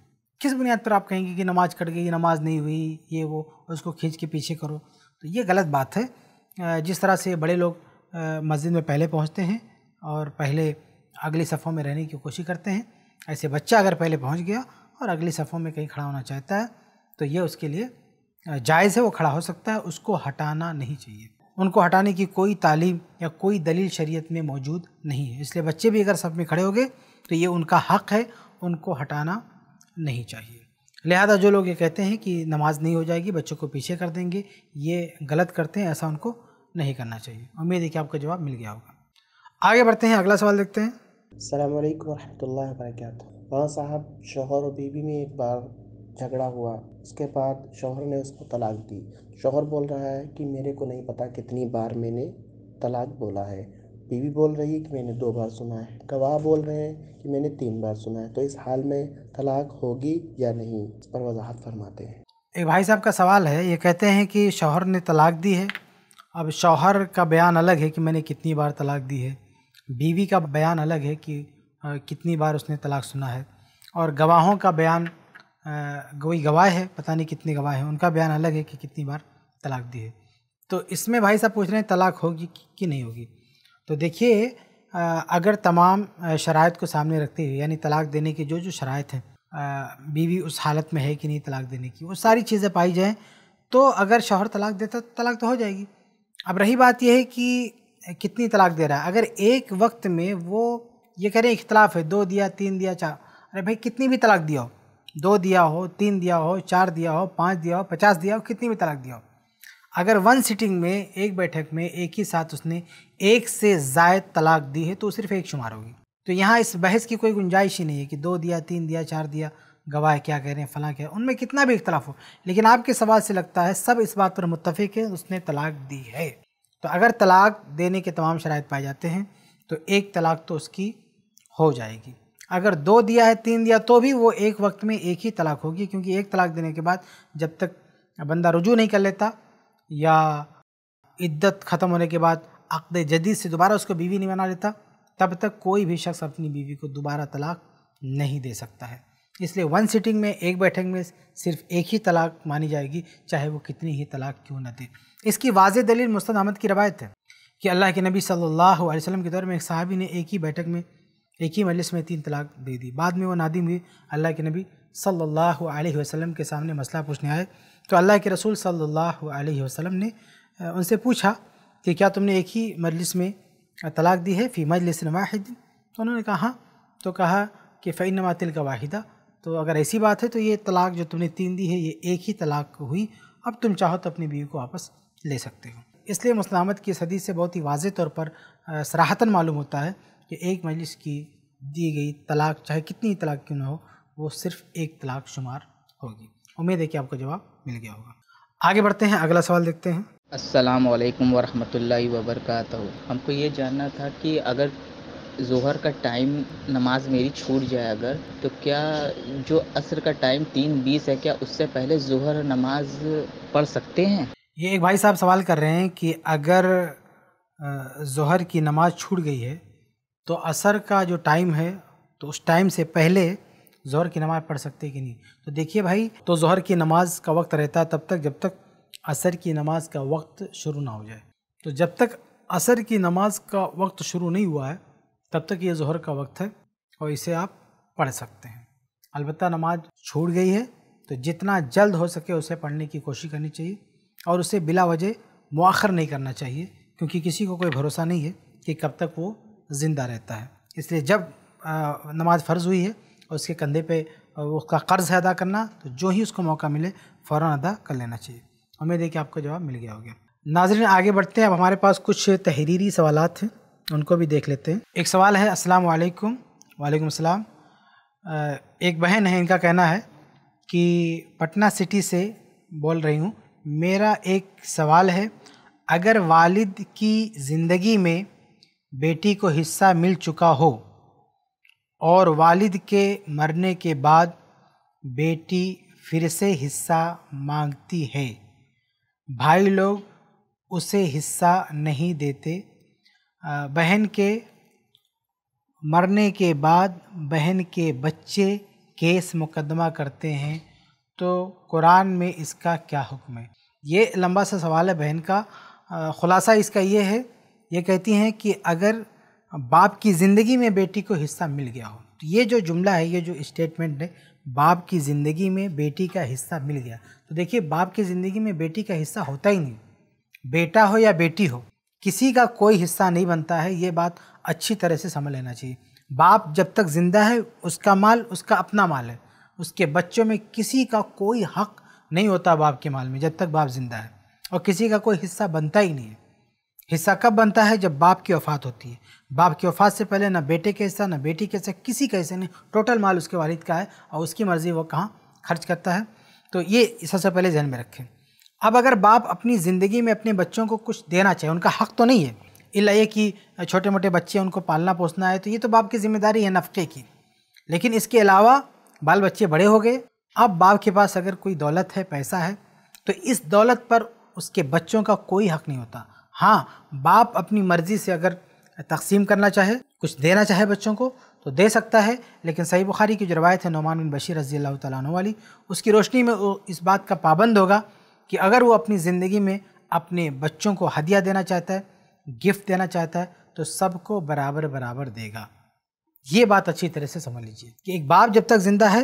किस बुनियाद पर आप कहेंगे कि नमाज कट गई नमाज नहीं हुई ये वो उसको खींच के पीछे करो तो ये गलत बात है जिस तरह से बड़े लोग मस्जिद में पहले पहुँचते हैं और पहले अगली सफ़ों में रहने की कोशिश करते हैं ऐसे बच्चा अगर पहले पहुँच गया और अगली सफ़ों में कहीं खड़ा होना चाहता है तो ये उसके लिए जायज़ है वो खड़ा हो सकता है उसको हटाना नहीं चाहिए उनको हटाने की कोई तालीम या कोई दलील शरीयत में मौजूद नहीं है इसलिए बच्चे भी अगर सब में खड़े हो गए तो ये उनका हक़ है उनको हटाना नहीं चाहिए लिहाजा जो लोग ये कहते हैं कि नमाज़ नहीं हो जाएगी बच्चों को पीछे कर देंगे ये गलत करते हैं ऐसा उनको नहीं करना चाहिए उम्मीद है कि आपका जवाब मिल गया होगा आगे बढ़ते हैं अगला सवाल देखते हैं अल्लाम वरहमल वर्क वहाँ साहब शोहर और बीवी में एक बार झगड़ा हुआ उसके बाद शोहर ने उसको तलाक दी शोहर बोल रहा है कि मेरे को नहीं पता कितनी बार मैंने तलाक बोला है बीवी बोल रही है कि मैंने दो बार सुना है गवाह बोल रहे हैं कि मैंने तीन बार सुना है तो इस हाल में तलाक होगी या नहीं इस पर वजाहत फरमाते हैं एक भाई साहब का सवाल है ये कहते हैं कि शौहर ने तलाक दी है अब शौहर का बयान अलग है कि मैंने कितनी बार तलाक दी है बीवी का बयान अलग है कि कितनी बार उसने तलाक सुना है और गवाहों का बयान कोई गवाह है पता नहीं कितने गवाह हैं उनका बयान अलग है कि कितनी बार तलाक दी है तो इसमें भाई साहब पूछ रहे हैं तलाक होगी कि नहीं होगी तो देखिए अगर तमाम शराइ को सामने रखते हुए यानी तलाक देने की जो जो शराइ हैं बीवी उस हालत में है कि नहीं तलाक देने की वो सारी चीज़ें पाई जाएँ तो अगर शोहर तलाक देता तो तलाक तो हो जाएगी अब रही बात यह है कि कितनी तलाक दे रहा है अगर एक वक्त में वो ये कह रहे हैं इख्तलाफ है दो दिया तीन दिया चार अरे भाई कितनी भी तलाक दिया हो दो दिया हो तीन दिया हो चार दिया हो पाँच दिया हो पचास दिया हो कितनी भी तलाक दिया हो अगर वन सिटिंग में एक बैठक में एक ही साथ उसने एक से जायद तलाक दी है तो सिर्फ एक शुमार होगी तो यहाँ इस बहस की कोई गुंजाइश ही नहीं है कि दो दिया तीन दिया चार दिया गवाह क्या कह रहे हैं फ़लाँ क्या उनमें कितना भी इख्तलाफ हो लेकिन आपके सवाल से लगता है सब इस बात पर मुतफिक है उसने तलाक दी है तो अगर तलाक देने के तमाम शराब पाए जाते हैं तो एक तलाक तो उसकी हो जाएगी अगर दो दिया है तीन दिया तो भी वो एक वक्त में एक ही तलाक होगी क्योंकि एक तलाक देने के बाद जब तक बंदा रुजू नहीं कर लेता या इद्दत ख़त्म होने के बाद अक़द जदीद से दोबारा उसको बीवी नहीं बना लेता तब तक कोई भी शख्स अपनी बीवी को दोबारा तलाक नहीं दे सकता है इसलिए वन सिटिंग में एक बैठक में सिर्फ एक ही तलाक मानी जाएगी चाहे वो कितनी ही तलाक क्यों न दे इसकी वाज दलील मुस्तद अहमद की रवायत है कि अल्लाह के नबी सल्लल्लाहु अलैहि वसल्लम के दौर में एक साहबी ने एक ही बैठक में एक ही मजलिस में तीन तलाक दे दी बाद में वो नादिम हुई अल्लाह के नबी सल्लल्लाहु अलैहि वसल्लम के सामने मसला पूछने आए तो अल्लाह के रसूल सल्लल्लाहु अलैहि वसल्लम ने उनसे पूछा कि क्या तुमने एक ही मजलिस में तलाक दी है फ़ी मजलिस वाहिद तो उन्होंने कहा हाँ तो कहा कि फ़ैन मातिल का वाहिदा तो अगर ऐसी बात है तो ये तलाक जो तुमने तीन दी है ये एक ही तलाक हुई अब तुम चाहो तो अपनी बीवी को वापस ले सकते हो इसलिए मुस्लामत की सदी से बहुत ही वाज तौर पर सराहतन मालूम होता है कि एक मजलिस की दी गई तलाक चाहे कितनी तलाक क्यों ना हो वो सिर्फ एक तलाक शुमार होगी उम्मीद है कि आपको जवाब मिल गया होगा आगे बढ़ते हैं अगला सवाल देखते हैं अस्सलाम वालेकुम वरहमतुल्लाहि वबरकत हमको ये जानना था कि अगर जोहर का टाइम नमाज मेरी छूट जाए अगर तो क्या जो असर का टाइम तीन बीस है क्या उससे पहले जोहर नमाज पढ़ सकते हैं ये एक भाई साहब सवाल कर रहे हैं कि अगर जोहर की नमाज छूट गई है तो असर का जो टाइम है तो उस टाइम से पहले जहर की नमाज़ पढ़ सकते कि नहीं तो देखिए भाई तो जहर की नमाज़ का वक्त रहता है तब तक जब तक असर की नमाज़ का वक्त शुरू ना हो जाए तो जब तक असर की नमाज़ का वक्त शुरू नहीं हुआ है तब तक ये जहर का वक्त है और इसे आप पढ़ सकते हैं अलबत् नमाज छूट गई है तो जितना जल्द हो सके उसे पढ़ने की कोशिश करनी चाहिए और उसे बिला वजह मुआखर नहीं करना चाहिए क्योंकि किसी को कोई भरोसा नहीं है कि कब तक वो ज़िंदा रहता है इसलिए जब नमाज फ़र्ज़ हुई है और उसके कंधे पे उसका कर्ज़ अदा करना तो जो ही उसको मौका मिले फ़ौर अदा कर लेना चाहिए उम्मीद है कि आपको जवाब मिल गया होगा नाजरन आगे बढ़ते हैं अब हमारे पास कुछ तहरीरी सवाल हैं उनको भी देख लेते हैं एक सवाल है अस्सलाम वालेकुम वालेकुम अस्सलाम एक बहन है इनका कहना है कि पटना सिटी से बोल रही हूँ मेरा एक सवाल है अगर वालिद की ज़िंदगी में बेटी को हिस्सा मिल चुका हो और वालिद के मरने के बाद बेटी फिर से हिस्सा मांगती है भाई लोग उसे हिस्सा नहीं देते बहन के मरने के बाद बहन के बच्चे केस मुकदमा करते हैं तो कुरान में इसका क्या हुक्म है ये लंबा सा सवाल है बहन का खुलासा इसका ये है ये कहती हैं कि अगर बाप की ज़िंदगी में बेटी को हिस्सा मिल गया हो तो ये जो जुमला है ये जो स्टेटमेंट है बाप की ज़िंदगी में बेटी का हिस्सा मिल गया तो देखिए बाप की ज़िंदगी में बेटी का हिस्सा होता ही नहीं बेटा हो या बेटी हो किसी का कोई हिस्सा नहीं बनता है ये बात अच्छी तरह से समझ लेना चाहिए बाप जब तक ज़िंदा है उसका माल उसका अपना माल है उसके बच्चों में किसी का कोई हक नहीं होता बाप के माल में जब तक बाप ज़िंदा है और किसी का कोई हिस्सा बनता ही नहीं है हिस्सा कब बनता है जब बाप की वफात होती है बाप की वफात से पहले ना बेटे के हिस्सा ना बेटी के हिस्सा किसी का हिस्सा नहीं टोटल माल उसके वालिद का है और उसकी मर्ज़ी वो कहाँ खर्च करता है तो ये सबसे पहले जहन में रखें अब अगर बाप अपनी ज़िंदगी में अपने बच्चों को कुछ देना चाहिए उनका हक़ तो नहीं है इला ये कि छोटे मोटे बच्चे उनको पालना पोसना है तो ये तो बाप की जिम्मेदारी है नफ़े की लेकिन इसके अलावा बाल बच्चे बड़े हो गए अब बाप के पास अगर कोई दौलत है पैसा है तो इस दौलत पर उसके बच्चों का कोई हक़ नहीं होता हाँ बाप अपनी मर्ज़ी से अगर तकसीम करना चाहे कुछ देना चाहे बच्चों को तो दे सकता है लेकिन सही बुखारी की जो रवायत है नौमान बिन बशीर रजी अल्लाह तु वाली उसकी रोशनी में इस बात का पाबंद होगा कि अगर वो अपनी ज़िंदगी में अपने बच्चों को हदिया देना चाहता है गिफ्ट देना चाहता है तो सबको बराबर बराबर देगा ये बात अच्छी तरह से समझ लीजिए कि एक बाप जब तक ज़िंदा है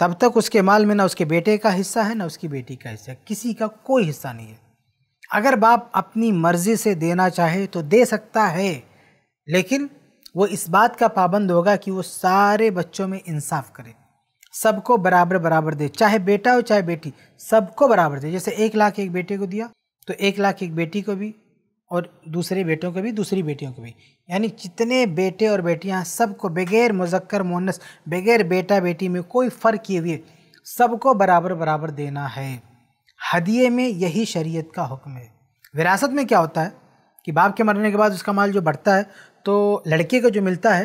तब तक उसके माल में ना उसके बेटे का हिस्सा है ना उसकी बेटी का हिस्सा है किसी का कोई हिस्सा नहीं है अगर बाप अपनी मर्ज़ी से देना चाहे तो दे सकता है लेकिन वो इस बात का पाबंद होगा कि वो सारे बच्चों में इंसाफ करे सबको बराबर बराबर दे चाहे बेटा हो चाहे बेटी सबको बराबर दे जैसे एक लाख एक बेटे को दिया तो एक लाख एक बेटी को भी और दूसरे बेटों को भी दूसरी बेटियों को भी यानी जितने बेटे और बेटियाँ सबको बगैर मुजक्कर मोनस बगैर बेटा बेटी में कोई फ़र्क किए हुए सबको बराबर बराबर देना है हदिये में यही शरीयत का हुक्म है विरासत में क्या होता है कि बाप के मरने के बाद उसका माल जो बढ़ता है तो लड़के को जो मिलता है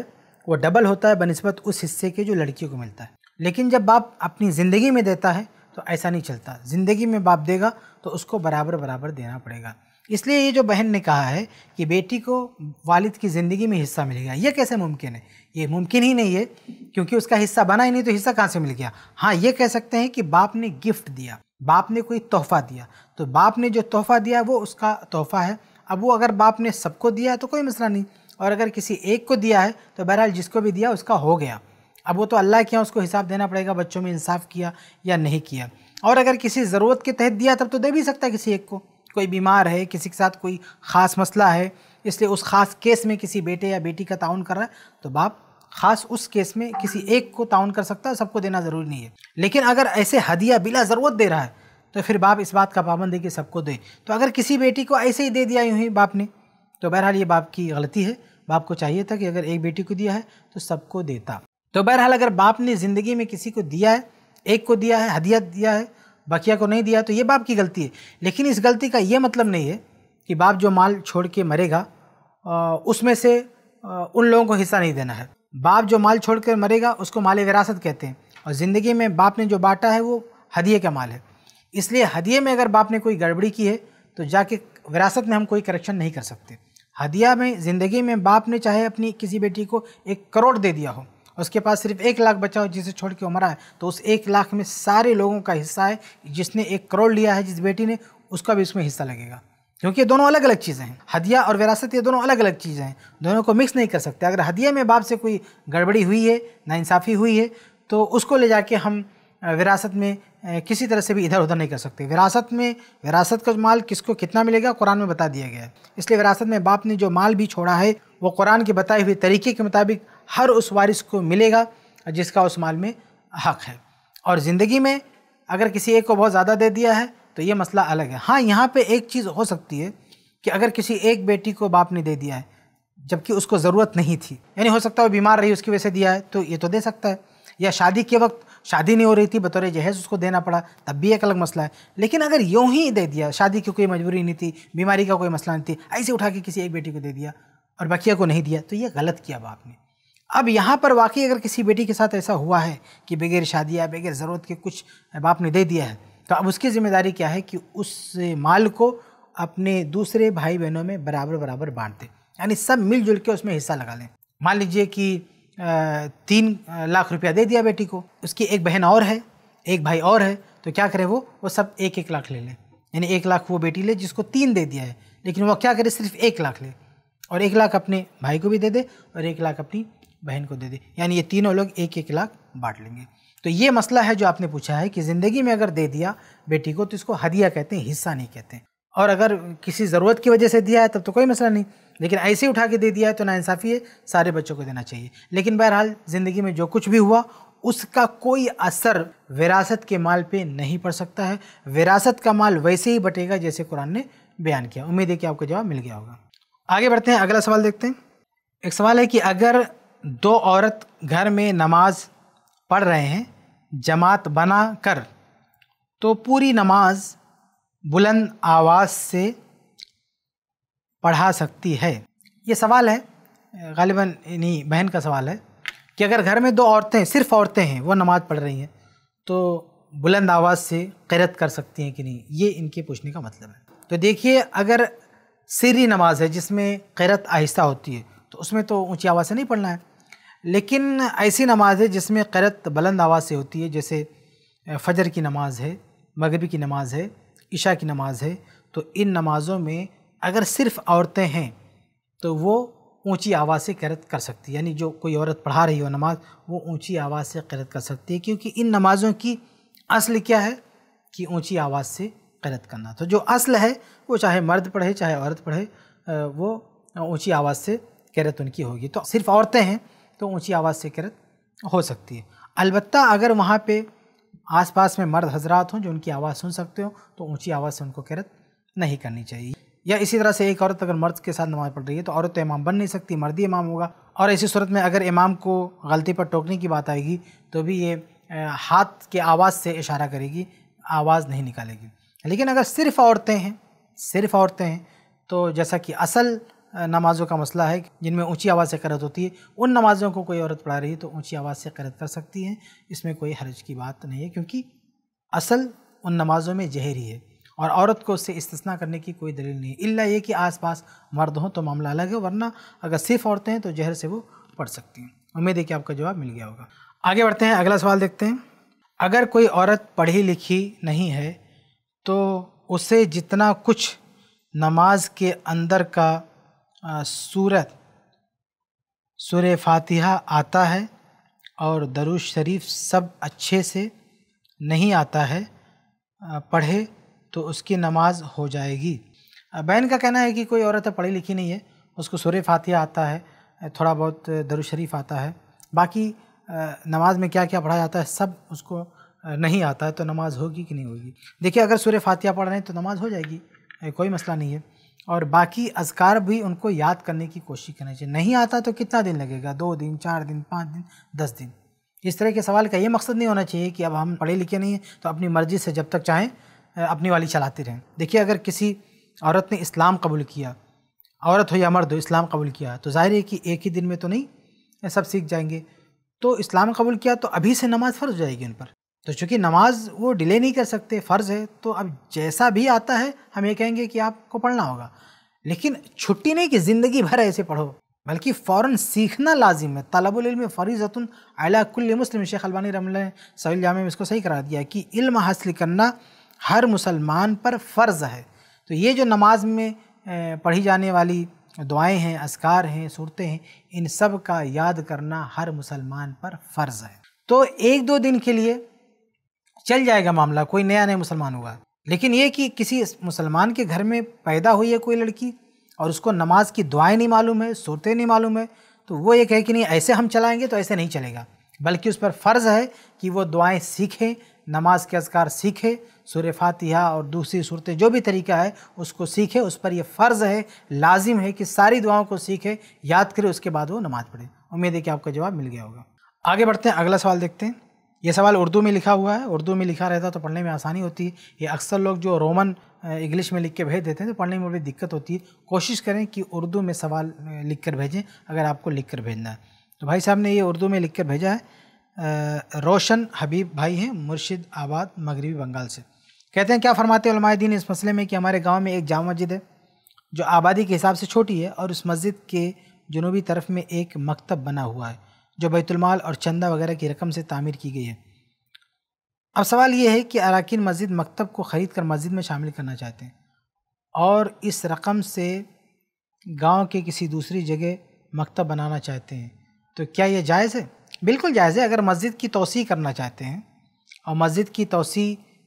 वो डबल होता है बनस्बत उस हिस्से के जो लड़की को मिलता है लेकिन जब बाप अपनी ज़िंदगी में देता है तो ऐसा नहीं चलता ज़िंदगी में बाप देगा तो उसको बराबर बराबर देना पड़ेगा इसलिए ये जो बहन ने कहा है कि बेटी को वालिद की ज़िंदगी में हिस्सा मिलेगा ये कैसे मुमकिन है ये मुमकिन ही नहीं है क्योंकि उसका हिस्सा बना ही नहीं तो हिस्सा कहाँ से मिल गया हाँ ये कह सकते हैं कि बाप ने गिफ्ट दिया बाप ने कोई तोहफा दिया तो बाप ने जो तोहफा दिया वो उसका तोहफा है अब वो अगर बाप ने सबको दिया है तो कोई मसला नहीं और अगर किसी एक को दिया है तो बहरहाल जिसको भी दिया उसका हो गया अब वो तो अल्लाह के यहाँ उसको हिसाब देना पड़ेगा बच्चों में इंसाफ किया या नहीं किया और अगर किसी ज़रूरत के तहत दिया तब तो दे भी सकता है किसी एक को कोई बीमार है किसी के साथ कोई ख़ास मसला है इसलिए उस ख़ास केस में किसी बेटे या बेटी का ताउन कर रहा है तो बाप ख़ास उस केस में किसी एक को ताउन कर सकता है सबको देना ज़रूरी नहीं है लेकिन अगर ऐसे हदिया बिला ज़रूरत दे रहा है तो फिर बाप इस बात का पाबंद है कि सबको दे तो अगर किसी बेटी को ऐसे ही दे दिया यूँ ही बाप ने तो बहरहाल ये बाप की गलती है बाप को चाहिए था कि अगर एक बेटी को दिया है तो सबको देता तो बहरहाल अगर बाप ने ज़िंदगी में किसी को दिया है एक को दिया है हदिया दिया है बकिया को नहीं दिया तो ये बाप की गलती है लेकिन इस गलती का ये मतलब नहीं है कि बाप जो माल छोड़ के मरेगा उसमें से उन लोगों को हिस्सा नहीं देना है बाप जो माल छोड़कर मरेगा उसको माल विरासत कहते हैं और ज़िंदगी में बाप ने जो बांटा है वो हदिये का माल है इसलिए हदिये में अगर बाप ने कोई गड़बड़ी की है तो जाके विरासत में हम कोई करेक्शन नहीं कर सकते हदिया में ज़िंदगी में बाप ने चाहे अपनी किसी बेटी को एक करोड़ दे दिया हो उसके पास सिर्फ एक लाख बचा हो जिसे छोड़ के मरा है तो उस एक लाख में सारे लोगों का हिस्सा है जिसने एक करोड़ लिया है जिस बेटी ने उसका भी उसमें हिस्सा लगेगा क्योंकि ये दोनों अलग अलग चीज़ें हैं हदिया और विरासत ये दोनों अलग अलग चीज़ें हैं दोनों को मिक्स नहीं कर सकते अगर हदिया में बाप से कोई गड़बड़ी हुई है नाइंसाफ़ी हुई है तो उसको ले जाके हम विरासत में किसी तरह से भी इधर उधर नहीं कर सकते विरासत में विरासत का माल किसको कितना मिलेगा कुरान में बता दिया गया है इसलिए विरासत में बाप ने जो माल भी छोड़ा है वो कुरान के बताए हुए तरीके के मुताबिक हर उस वारिस को मिलेगा जिसका उस माल में हक है और ज़िंदगी में अगर किसी एक को बहुत ज़्यादा दे दिया है तो ये मसला अलग है हाँ यहाँ पे एक चीज़ हो सकती है कि अगर किसी एक बेटी को बाप ने दे दिया है जबकि उसको ज़रूरत नहीं थी यानी हो सकता है वो बीमार रही उसकी वजह से दिया है तो ये तो दे सकता है या शादी के वक्त शादी नहीं हो रही थी बतौर जहेज़ उसको देना पड़ा तब भी एक अलग मसला है लेकिन अगर यूँ ही दे दिया शादी की कोई मजबूरी नहीं थी बीमारी का कोई मसला नहीं थी ऐसे उठा के किसी एक बेटी को दे दिया और बकिया को नहीं दिया तो ये गलत किया बाप ने अब यहाँ पर वाकई अगर किसी बेटी के साथ ऐसा हुआ है कि बगैर शादी या बगैर ज़रूरत के कुछ बाप ने दे दिया है तो अब उसकी जिम्मेदारी क्या है कि उस माल को अपने दूसरे भाई बहनों में बराबर बराबर बांट दें यानी सब मिलजुल के उसमें हिस्सा लगा लें मान लीजिए कि तीन लाख रुपया दे दिया बेटी को उसकी एक बहन और है एक भाई और है तो क्या करे वो वो सब एक एक लाख ले लें यानी एक लाख वो बेटी ले जिसको तीन दे दिया है लेकिन वो क्या करे सिर्फ एक लाख ले और एक लाख अपने भाई को भी दे दे और एक लाख अपनी बहन को दे दे यानी ये तीनों लोग एक एक लाख बांट लेंगे तो ये मसला है जो आपने पूछा है कि ज़िंदगी में अगर दे दिया बेटी को तो इसको हदिया कहते हैं हिस्सा नहीं कहते हैं और अगर किसी ज़रूरत की वजह से दिया है तब तो कोई मसला नहीं लेकिन ऐसे उठा के दे दिया है तो नाइंसाफ़ी है सारे बच्चों को देना चाहिए लेकिन बहरहाल ज़िंदगी में जो कुछ भी हुआ उसका कोई असर विरासत के माल पे नहीं पड़ सकता है विरासत का माल वैसे ही बटेगा जैसे कुरान ने बयान किया उम्मीद है कि आपको जवाब मिल गया होगा आगे बढ़ते हैं अगला सवाल देखते हैं एक सवाल है कि अगर दो औरत घर में नमाज पढ़ रहे हैं जमात बना कर तो पूरी नमाज बुलंद आवाज़ से पढ़ा सकती है ये सवाल है गालिबा इन्हीं बहन का सवाल है कि अगर घर में दो औरतें सिर्फ औरतें हैं वो नमाज़ पढ़ रही हैं तो बुलंद आवाज़ से करत कर सकती हैं कि नहीं ये इनके पूछने का मतलब है तो देखिए अगर सीरी नमाज है जिसमें करत आहिस्ता होती है तो उसमें तो ऊँची आवाज़ से नहीं पढ़ना है लेकिन ऐसी नमाज है जिसमें करत बुलंद आवाज़ से होती है जैसे फजर की नमाज़ है मगरबी की नमाज़ है ईशा की नमाज़ है तो इन नमाज़ों में अगर सिर्फ औरतें हैं तो वो ऊंची आवाज़ से करत कर सकती है यानी जो कोई औरत पढ़ा रही हो नमाज वो ऊंची आवाज़ से करत कर सकती है क्योंकि इन नमाज़ों की असल क्या है कि ऊंची आवाज़ से करत करना तो जो असल है वो चाहे मर्द पढ़े चाहे औरत पढ़े वो ऊंची आवाज़ से करत उनकी होगी तो सिर्फ औरतें हैं तो ऊंची आवाज़ से किरत हो सकती है अलबत् अगर वहाँ पे आसपास में मर्द हजरात हों जो उनकी आवाज़ सुन सकते हो तो ऊंची आवाज़ से उनको किरत नहीं करनी चाहिए या इसी तरह से एक औरत अगर मर्द के साथ नमाज़ पढ़ रही है तो औरत तो इमाम बन नहीं सकती मर्द ही इमाम होगा और ऐसी सूरत में अगर इमाम को गलती पर टोकने की बात आएगी तो भी ये हाथ के आवाज़ से इशारा करेगी आवाज़ नहीं निकालेगी लेकिन अगर सिर्फ औरतें हैं सिर्फ औरतें हैं तो जैसा कि असल नमाज़ों का मसला है जिनमें ऊंची आवाज़ से करत होती है उन नमाज़ों को कोई औरत पढ़ा रही है तो ऊंची आवाज़ से करत कर सकती है इसमें कोई हर्ज की बात नहीं है क्योंकि असल उन नमाज़ों में जहर ही है और औरत को उससे इस्तना करने की कोई दलील नहीं है इल्ला ये कि आसपास मर्द हों तो मामला अलग है वरना अगर सिर्फ औरतें हैं तो जहर से वो पढ़ सकती हैं उम्मीद है कि आपका जवाब मिल गया होगा आगे बढ़ते हैं अगला सवाल देखते हैं अगर कोई औरत पढ़ी लिखी नहीं है तो उसे जितना कुछ नमाज के अंदर का सूरत सुर फातिहा आता है और दरुज शरीफ सब अच्छे से नहीं आता है पढ़े तो उसकी नमाज हो जाएगी बहन का कहना है कि कोई औरत पढ़ी लिखी नहीं है उसको सुर फातिहा आता है थोड़ा बहुत दरुज शरीफ आता है बाकी नमाज में क्या क्या पढ़ा जाता है सब उसको नहीं आता है तो नमाज होगी कि नहीं होगी देखिए अगर सुर फातिहा पढ़ रहे हैं तो नमाज हो जाएगी कोई मसला नहीं है और बाकी अजकार भी उनको याद करने की कोशिश करनी चाहिए नहीं आता तो कितना दिन लगेगा दो दिन चार दिन पाँच दिन दस दिन इस तरह के सवाल का ये मकसद नहीं होना चाहिए कि अब हम पढ़े लिखे नहीं हैं तो अपनी मर्ज़ी से जब तक चाहें अपनी वाली चलाते रहें देखिए अगर किसी औरत ने इस्लाम कबूल किया औरत हो या मर्द हो इस्लाम कबूल किया तो जाहिर है कि एक ही दिन में तो नहीं सब सीख जाएंगे तो इस्लाम कबूल किया तो अभी से नमाज़ फ़र्ज हो जाएगी उन पर तो चूँकि नमाज वो डिले नहीं कर सकते फ़र्ज़ है तो अब जैसा भी आता है हम ये कहेंगे कि आपको पढ़ना होगा लेकिन छुट्टी नहीं कि ज़िंदगी भर ऐसे पढ़ो बल्कि फ़ौर सीखना लाजिम है तलबुल्म फ़रीज़तन अलाकुल्ल मुस्लिम शेख अलबानी रमल ने सवील जामे में इसको सही करा दिया कि इल्म हासिल करना हर मुसलमान पर फ़र्ज़ है तो ये जो नमाज में पढ़ी जाने वाली दुआएं हैं असकार हैं सूरतें हैं इन सब का याद करना हर मुसलमान पर फ़र्ज़ है तो एक दो दिन के लिए चल जाएगा मामला कोई नया नया मुसलमान हुआ लेकिन ये कि किसी मुसलमान के घर में पैदा हुई है कोई लड़की और उसको नमाज की दुआएं नहीं मालूम है सोते नहीं मालूम है तो वो ये कहे कि नहीं ऐसे हम चलाएंगे तो ऐसे नहीं चलेगा बल्कि उस पर फ़र्ज़ है कि वो दुआएं सीखे नमाज के अजकार सीखे सूर फातिहा और दूसरी सूरतें जो भी तरीका है उसको सीखे उस पर यह फ़र्ज़ है लाजिम है कि सारी दुआओं को सीखे याद करे उसके बाद वो नमाज़ पढ़े उम्मीद है कि आपका जवाब मिल गया होगा आगे बढ़ते हैं अगला सवाल देखते हैं ये सवाल उर्दू में लिखा हुआ है उर्दू में लिखा रहता तो पढ़ने में आसानी होती है ये अक्सर लोग जो रोमन इंग्लिश में लिख के भेज देते हैं तो पढ़ने में बड़ी दिक्कत होती है कोशिश करें कि उर्दू में सवाल लिख कर भेजें अगर आपको लिख कर भेजना है तो भाई साहब ने ये उर्दू में लिख कर भेजा है रोशन हबीब भाई हैं मुर्शिद आबाद मगरबी बंगाल से कहते हैं क्या फरमाते हैं दीन इस मसले में कि हमारे गाँव में एक जाम मस्जिद है जो आबादी के हिसाब से छोटी है और उस मस्जिद के जनूबी तरफ में एक मकतब बना हुआ है जो बैतुलमाल और चंदा वगैरह की रकम से तामीर की गई है अब सवाल ये है कि अरकान मस्जिद मकतब को ख़रीद कर मस्जिद में शामिल करना चाहते हैं और इस रकम से गांव के किसी दूसरी जगह मकतब बनाना चाहते हैं तो क्या यह जायज़ है बिल्कुल जायज़ है अगर मस्जिद की तोसी करना चाहते हैं और मस्जिद की तोसी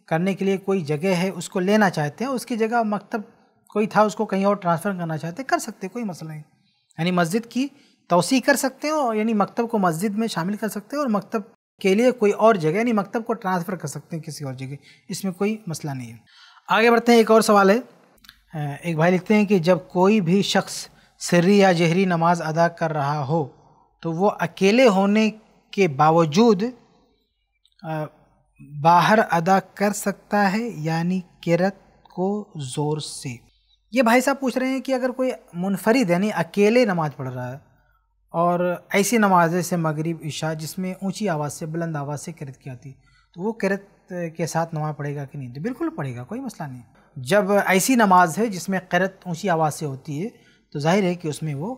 करने के लिए कोई जगह है उसको लेना चाहते हैं उसकी जगह मकतब कोई था उसको कहीं और ट्रांसफ़र करना चाहते कर सकते कोई मसला नहीं यानी मस्जिद की तोसी कर सकते हो यानी मकतब को मस्जिद में शामिल कर सकते हो और मकतब के लिए कोई और जगह यानी मकतब को ट्रांसफ़र कर सकते हैं किसी और जगह इसमें कोई मसला नहीं है आगे बढ़ते हैं एक और सवाल है एक भाई लिखते हैं कि जब कोई भी शख्स सर्री या जहरी नमाज अदा कर रहा हो तो वो अकेले होने के बावजूद बाहर अदा कर सकता है यानी किरत को ज़ोर से ये भाई साहब पूछ रहे हैं कि अगर कोई मुनफरिद यानी अकेले नमाज़ पढ़ रहा है और ऐसी नमाज से मगरिब ईशा जिसमें ऊंची आवाज़ से बुलंद आवाज़ से किरत की आती तो वो किरत के साथ नमाज पढ़ेगा कि नहीं तो बिल्कुल पढ़ेगा कोई मसला नहीं जब ऐसी नमाज है जिसमें किरत ऊंची आवाज़ से होती है तो जाहिर है कि उसमें वो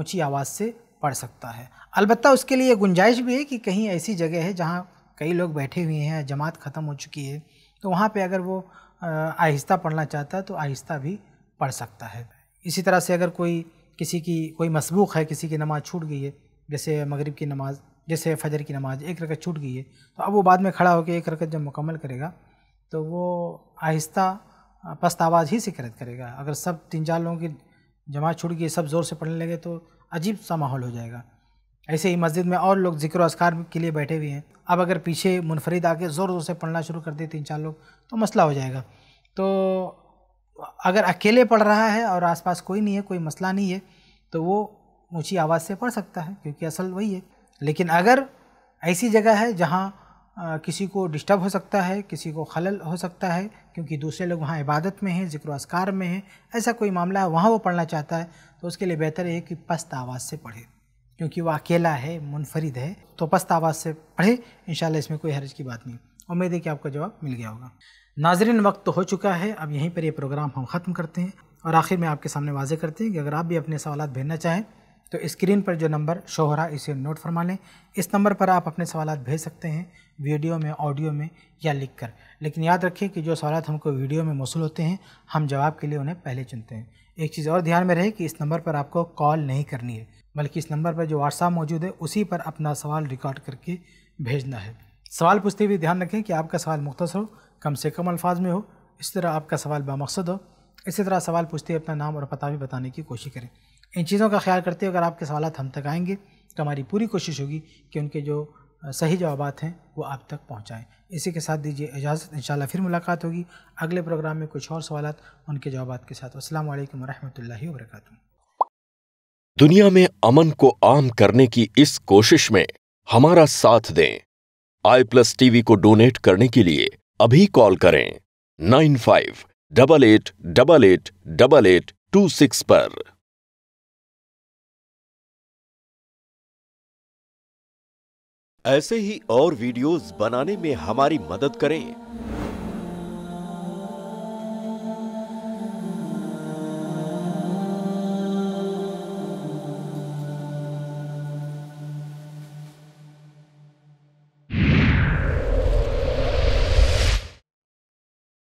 ऊंची आवाज़ से पढ़ सकता है अलबत् उसके लिए गुंजाइश भी है कि कहीं ऐसी जगह है जहाँ कई लोग बैठे हुए हैं जमात ख़त्म हो चुकी है तो वहाँ पर अगर वो आहिस्ता पढ़ना चाहता है तो आहिस्ता भी पढ़ सकता है इसी तरह से अगर कोई किसी की कोई मसबूक है किसी की नमाज़ छूट गई है जैसे मगरिब की नमाज़ जैसे फजर की नमाज़ एक रकत छूट गई है तो अब वो बाद में खड़ा होकर एक रकत जब मुकम्मल करेगा तो वो आहिस्ता पस्त आवाज़ ही से करत करेगा अगर सब तीन चार लोगों की जमात छूट गई सब ज़ोर से पढ़ने लगे तो अजीब सा माहौल हो जाएगा ऐसे ही मस्जिद में और लोग जिक्र असकार के लिए बैठे हुए हैं अब अगर पीछे मुनफरद आके ज़ोर ज़ोर से पढ़ना शुरू कर दे तीन चार लोग तो मसला हो जाएगा तो अगर अकेले पढ़ रहा है और आसपास कोई नहीं है कोई मसला नहीं है तो वो ऊँची आवाज़ से पढ़ सकता है क्योंकि असल वही है लेकिन अगर ऐसी जगह है जहाँ किसी को डिस्टर्ब हो सकता है किसी को खलल हो सकता है क्योंकि दूसरे लोग वहाँ इबादत में हैं जिक्र असकार में हैं ऐसा कोई मामला है वहाँ वो पढ़ना चाहता है तो उसके लिए बेहतर है कि पस्त आवाज़ से पढ़े क्योंकि वह अकेला है मुनफरिद है तो पस्त आवाज़ से पढ़े इन इसमें कोई हर्ज की बात नहीं उम्मीद है कि आपका जवाब मिल गया होगा नाजरीन वक्त तो हो चुका है अब यहीं पर ये प्रोग्राम हम ख़त्म करते हैं और आखिर में आपके सामने वाजे करते हैं कि अगर आप भी अपने सवाल भेजना चाहें तो स्क्रीन पर जो नंबर शो हो रहा है इसे नोट फरमा लें इस नंबर पर आप अपने सवाल भेज सकते हैं वीडियो में ऑडियो में या लिख कर लेकिन याद रखें कि जो सवाल हमको वीडियो में मौसू होते हैं हम जवाब के लिए उन्हें पहले चुनते हैं एक चीज़ और ध्यान में रहे कि इस नंबर पर आपको कॉल नहीं करनी है बल्कि इस नंबर पर जो व्हाट्सअप मौजूद है उसी पर अपना सवाल रिकॉर्ड करके भेजना है सवाल पूछते हुए ध्यान रखें कि आपका सवाल मुख्तर हो कम से कम अल्फाज में हो इस तरह आपका सवाल बामकसद हो इसी तरह सवाल पूछते हुए अपना नाम और पता भी बताने की कोशिश करें इन चीज़ों का ख्याल करते हुए अगर आपके सवाल हम तक आएंगे तो हमारी पूरी कोशिश होगी कि उनके जो सही जवाब हैं वो आप तक पहुँचाएँ इसी के साथ दीजिए इजाज़त इन फिर मुलाकात होगी अगले प्रोग्राम में कुछ और सवाल उनके जवाब के साथ असल वरम वर्क दुनिया में अमन को आम करने की इस कोशिश में हमारा साथ दें आई प्लस टीवी को डोनेट करने के लिए अभी कॉल करें nine five double eight double eight double eight two six पर ऐसे ही और वीडियोस बनाने में हमारी मदद करें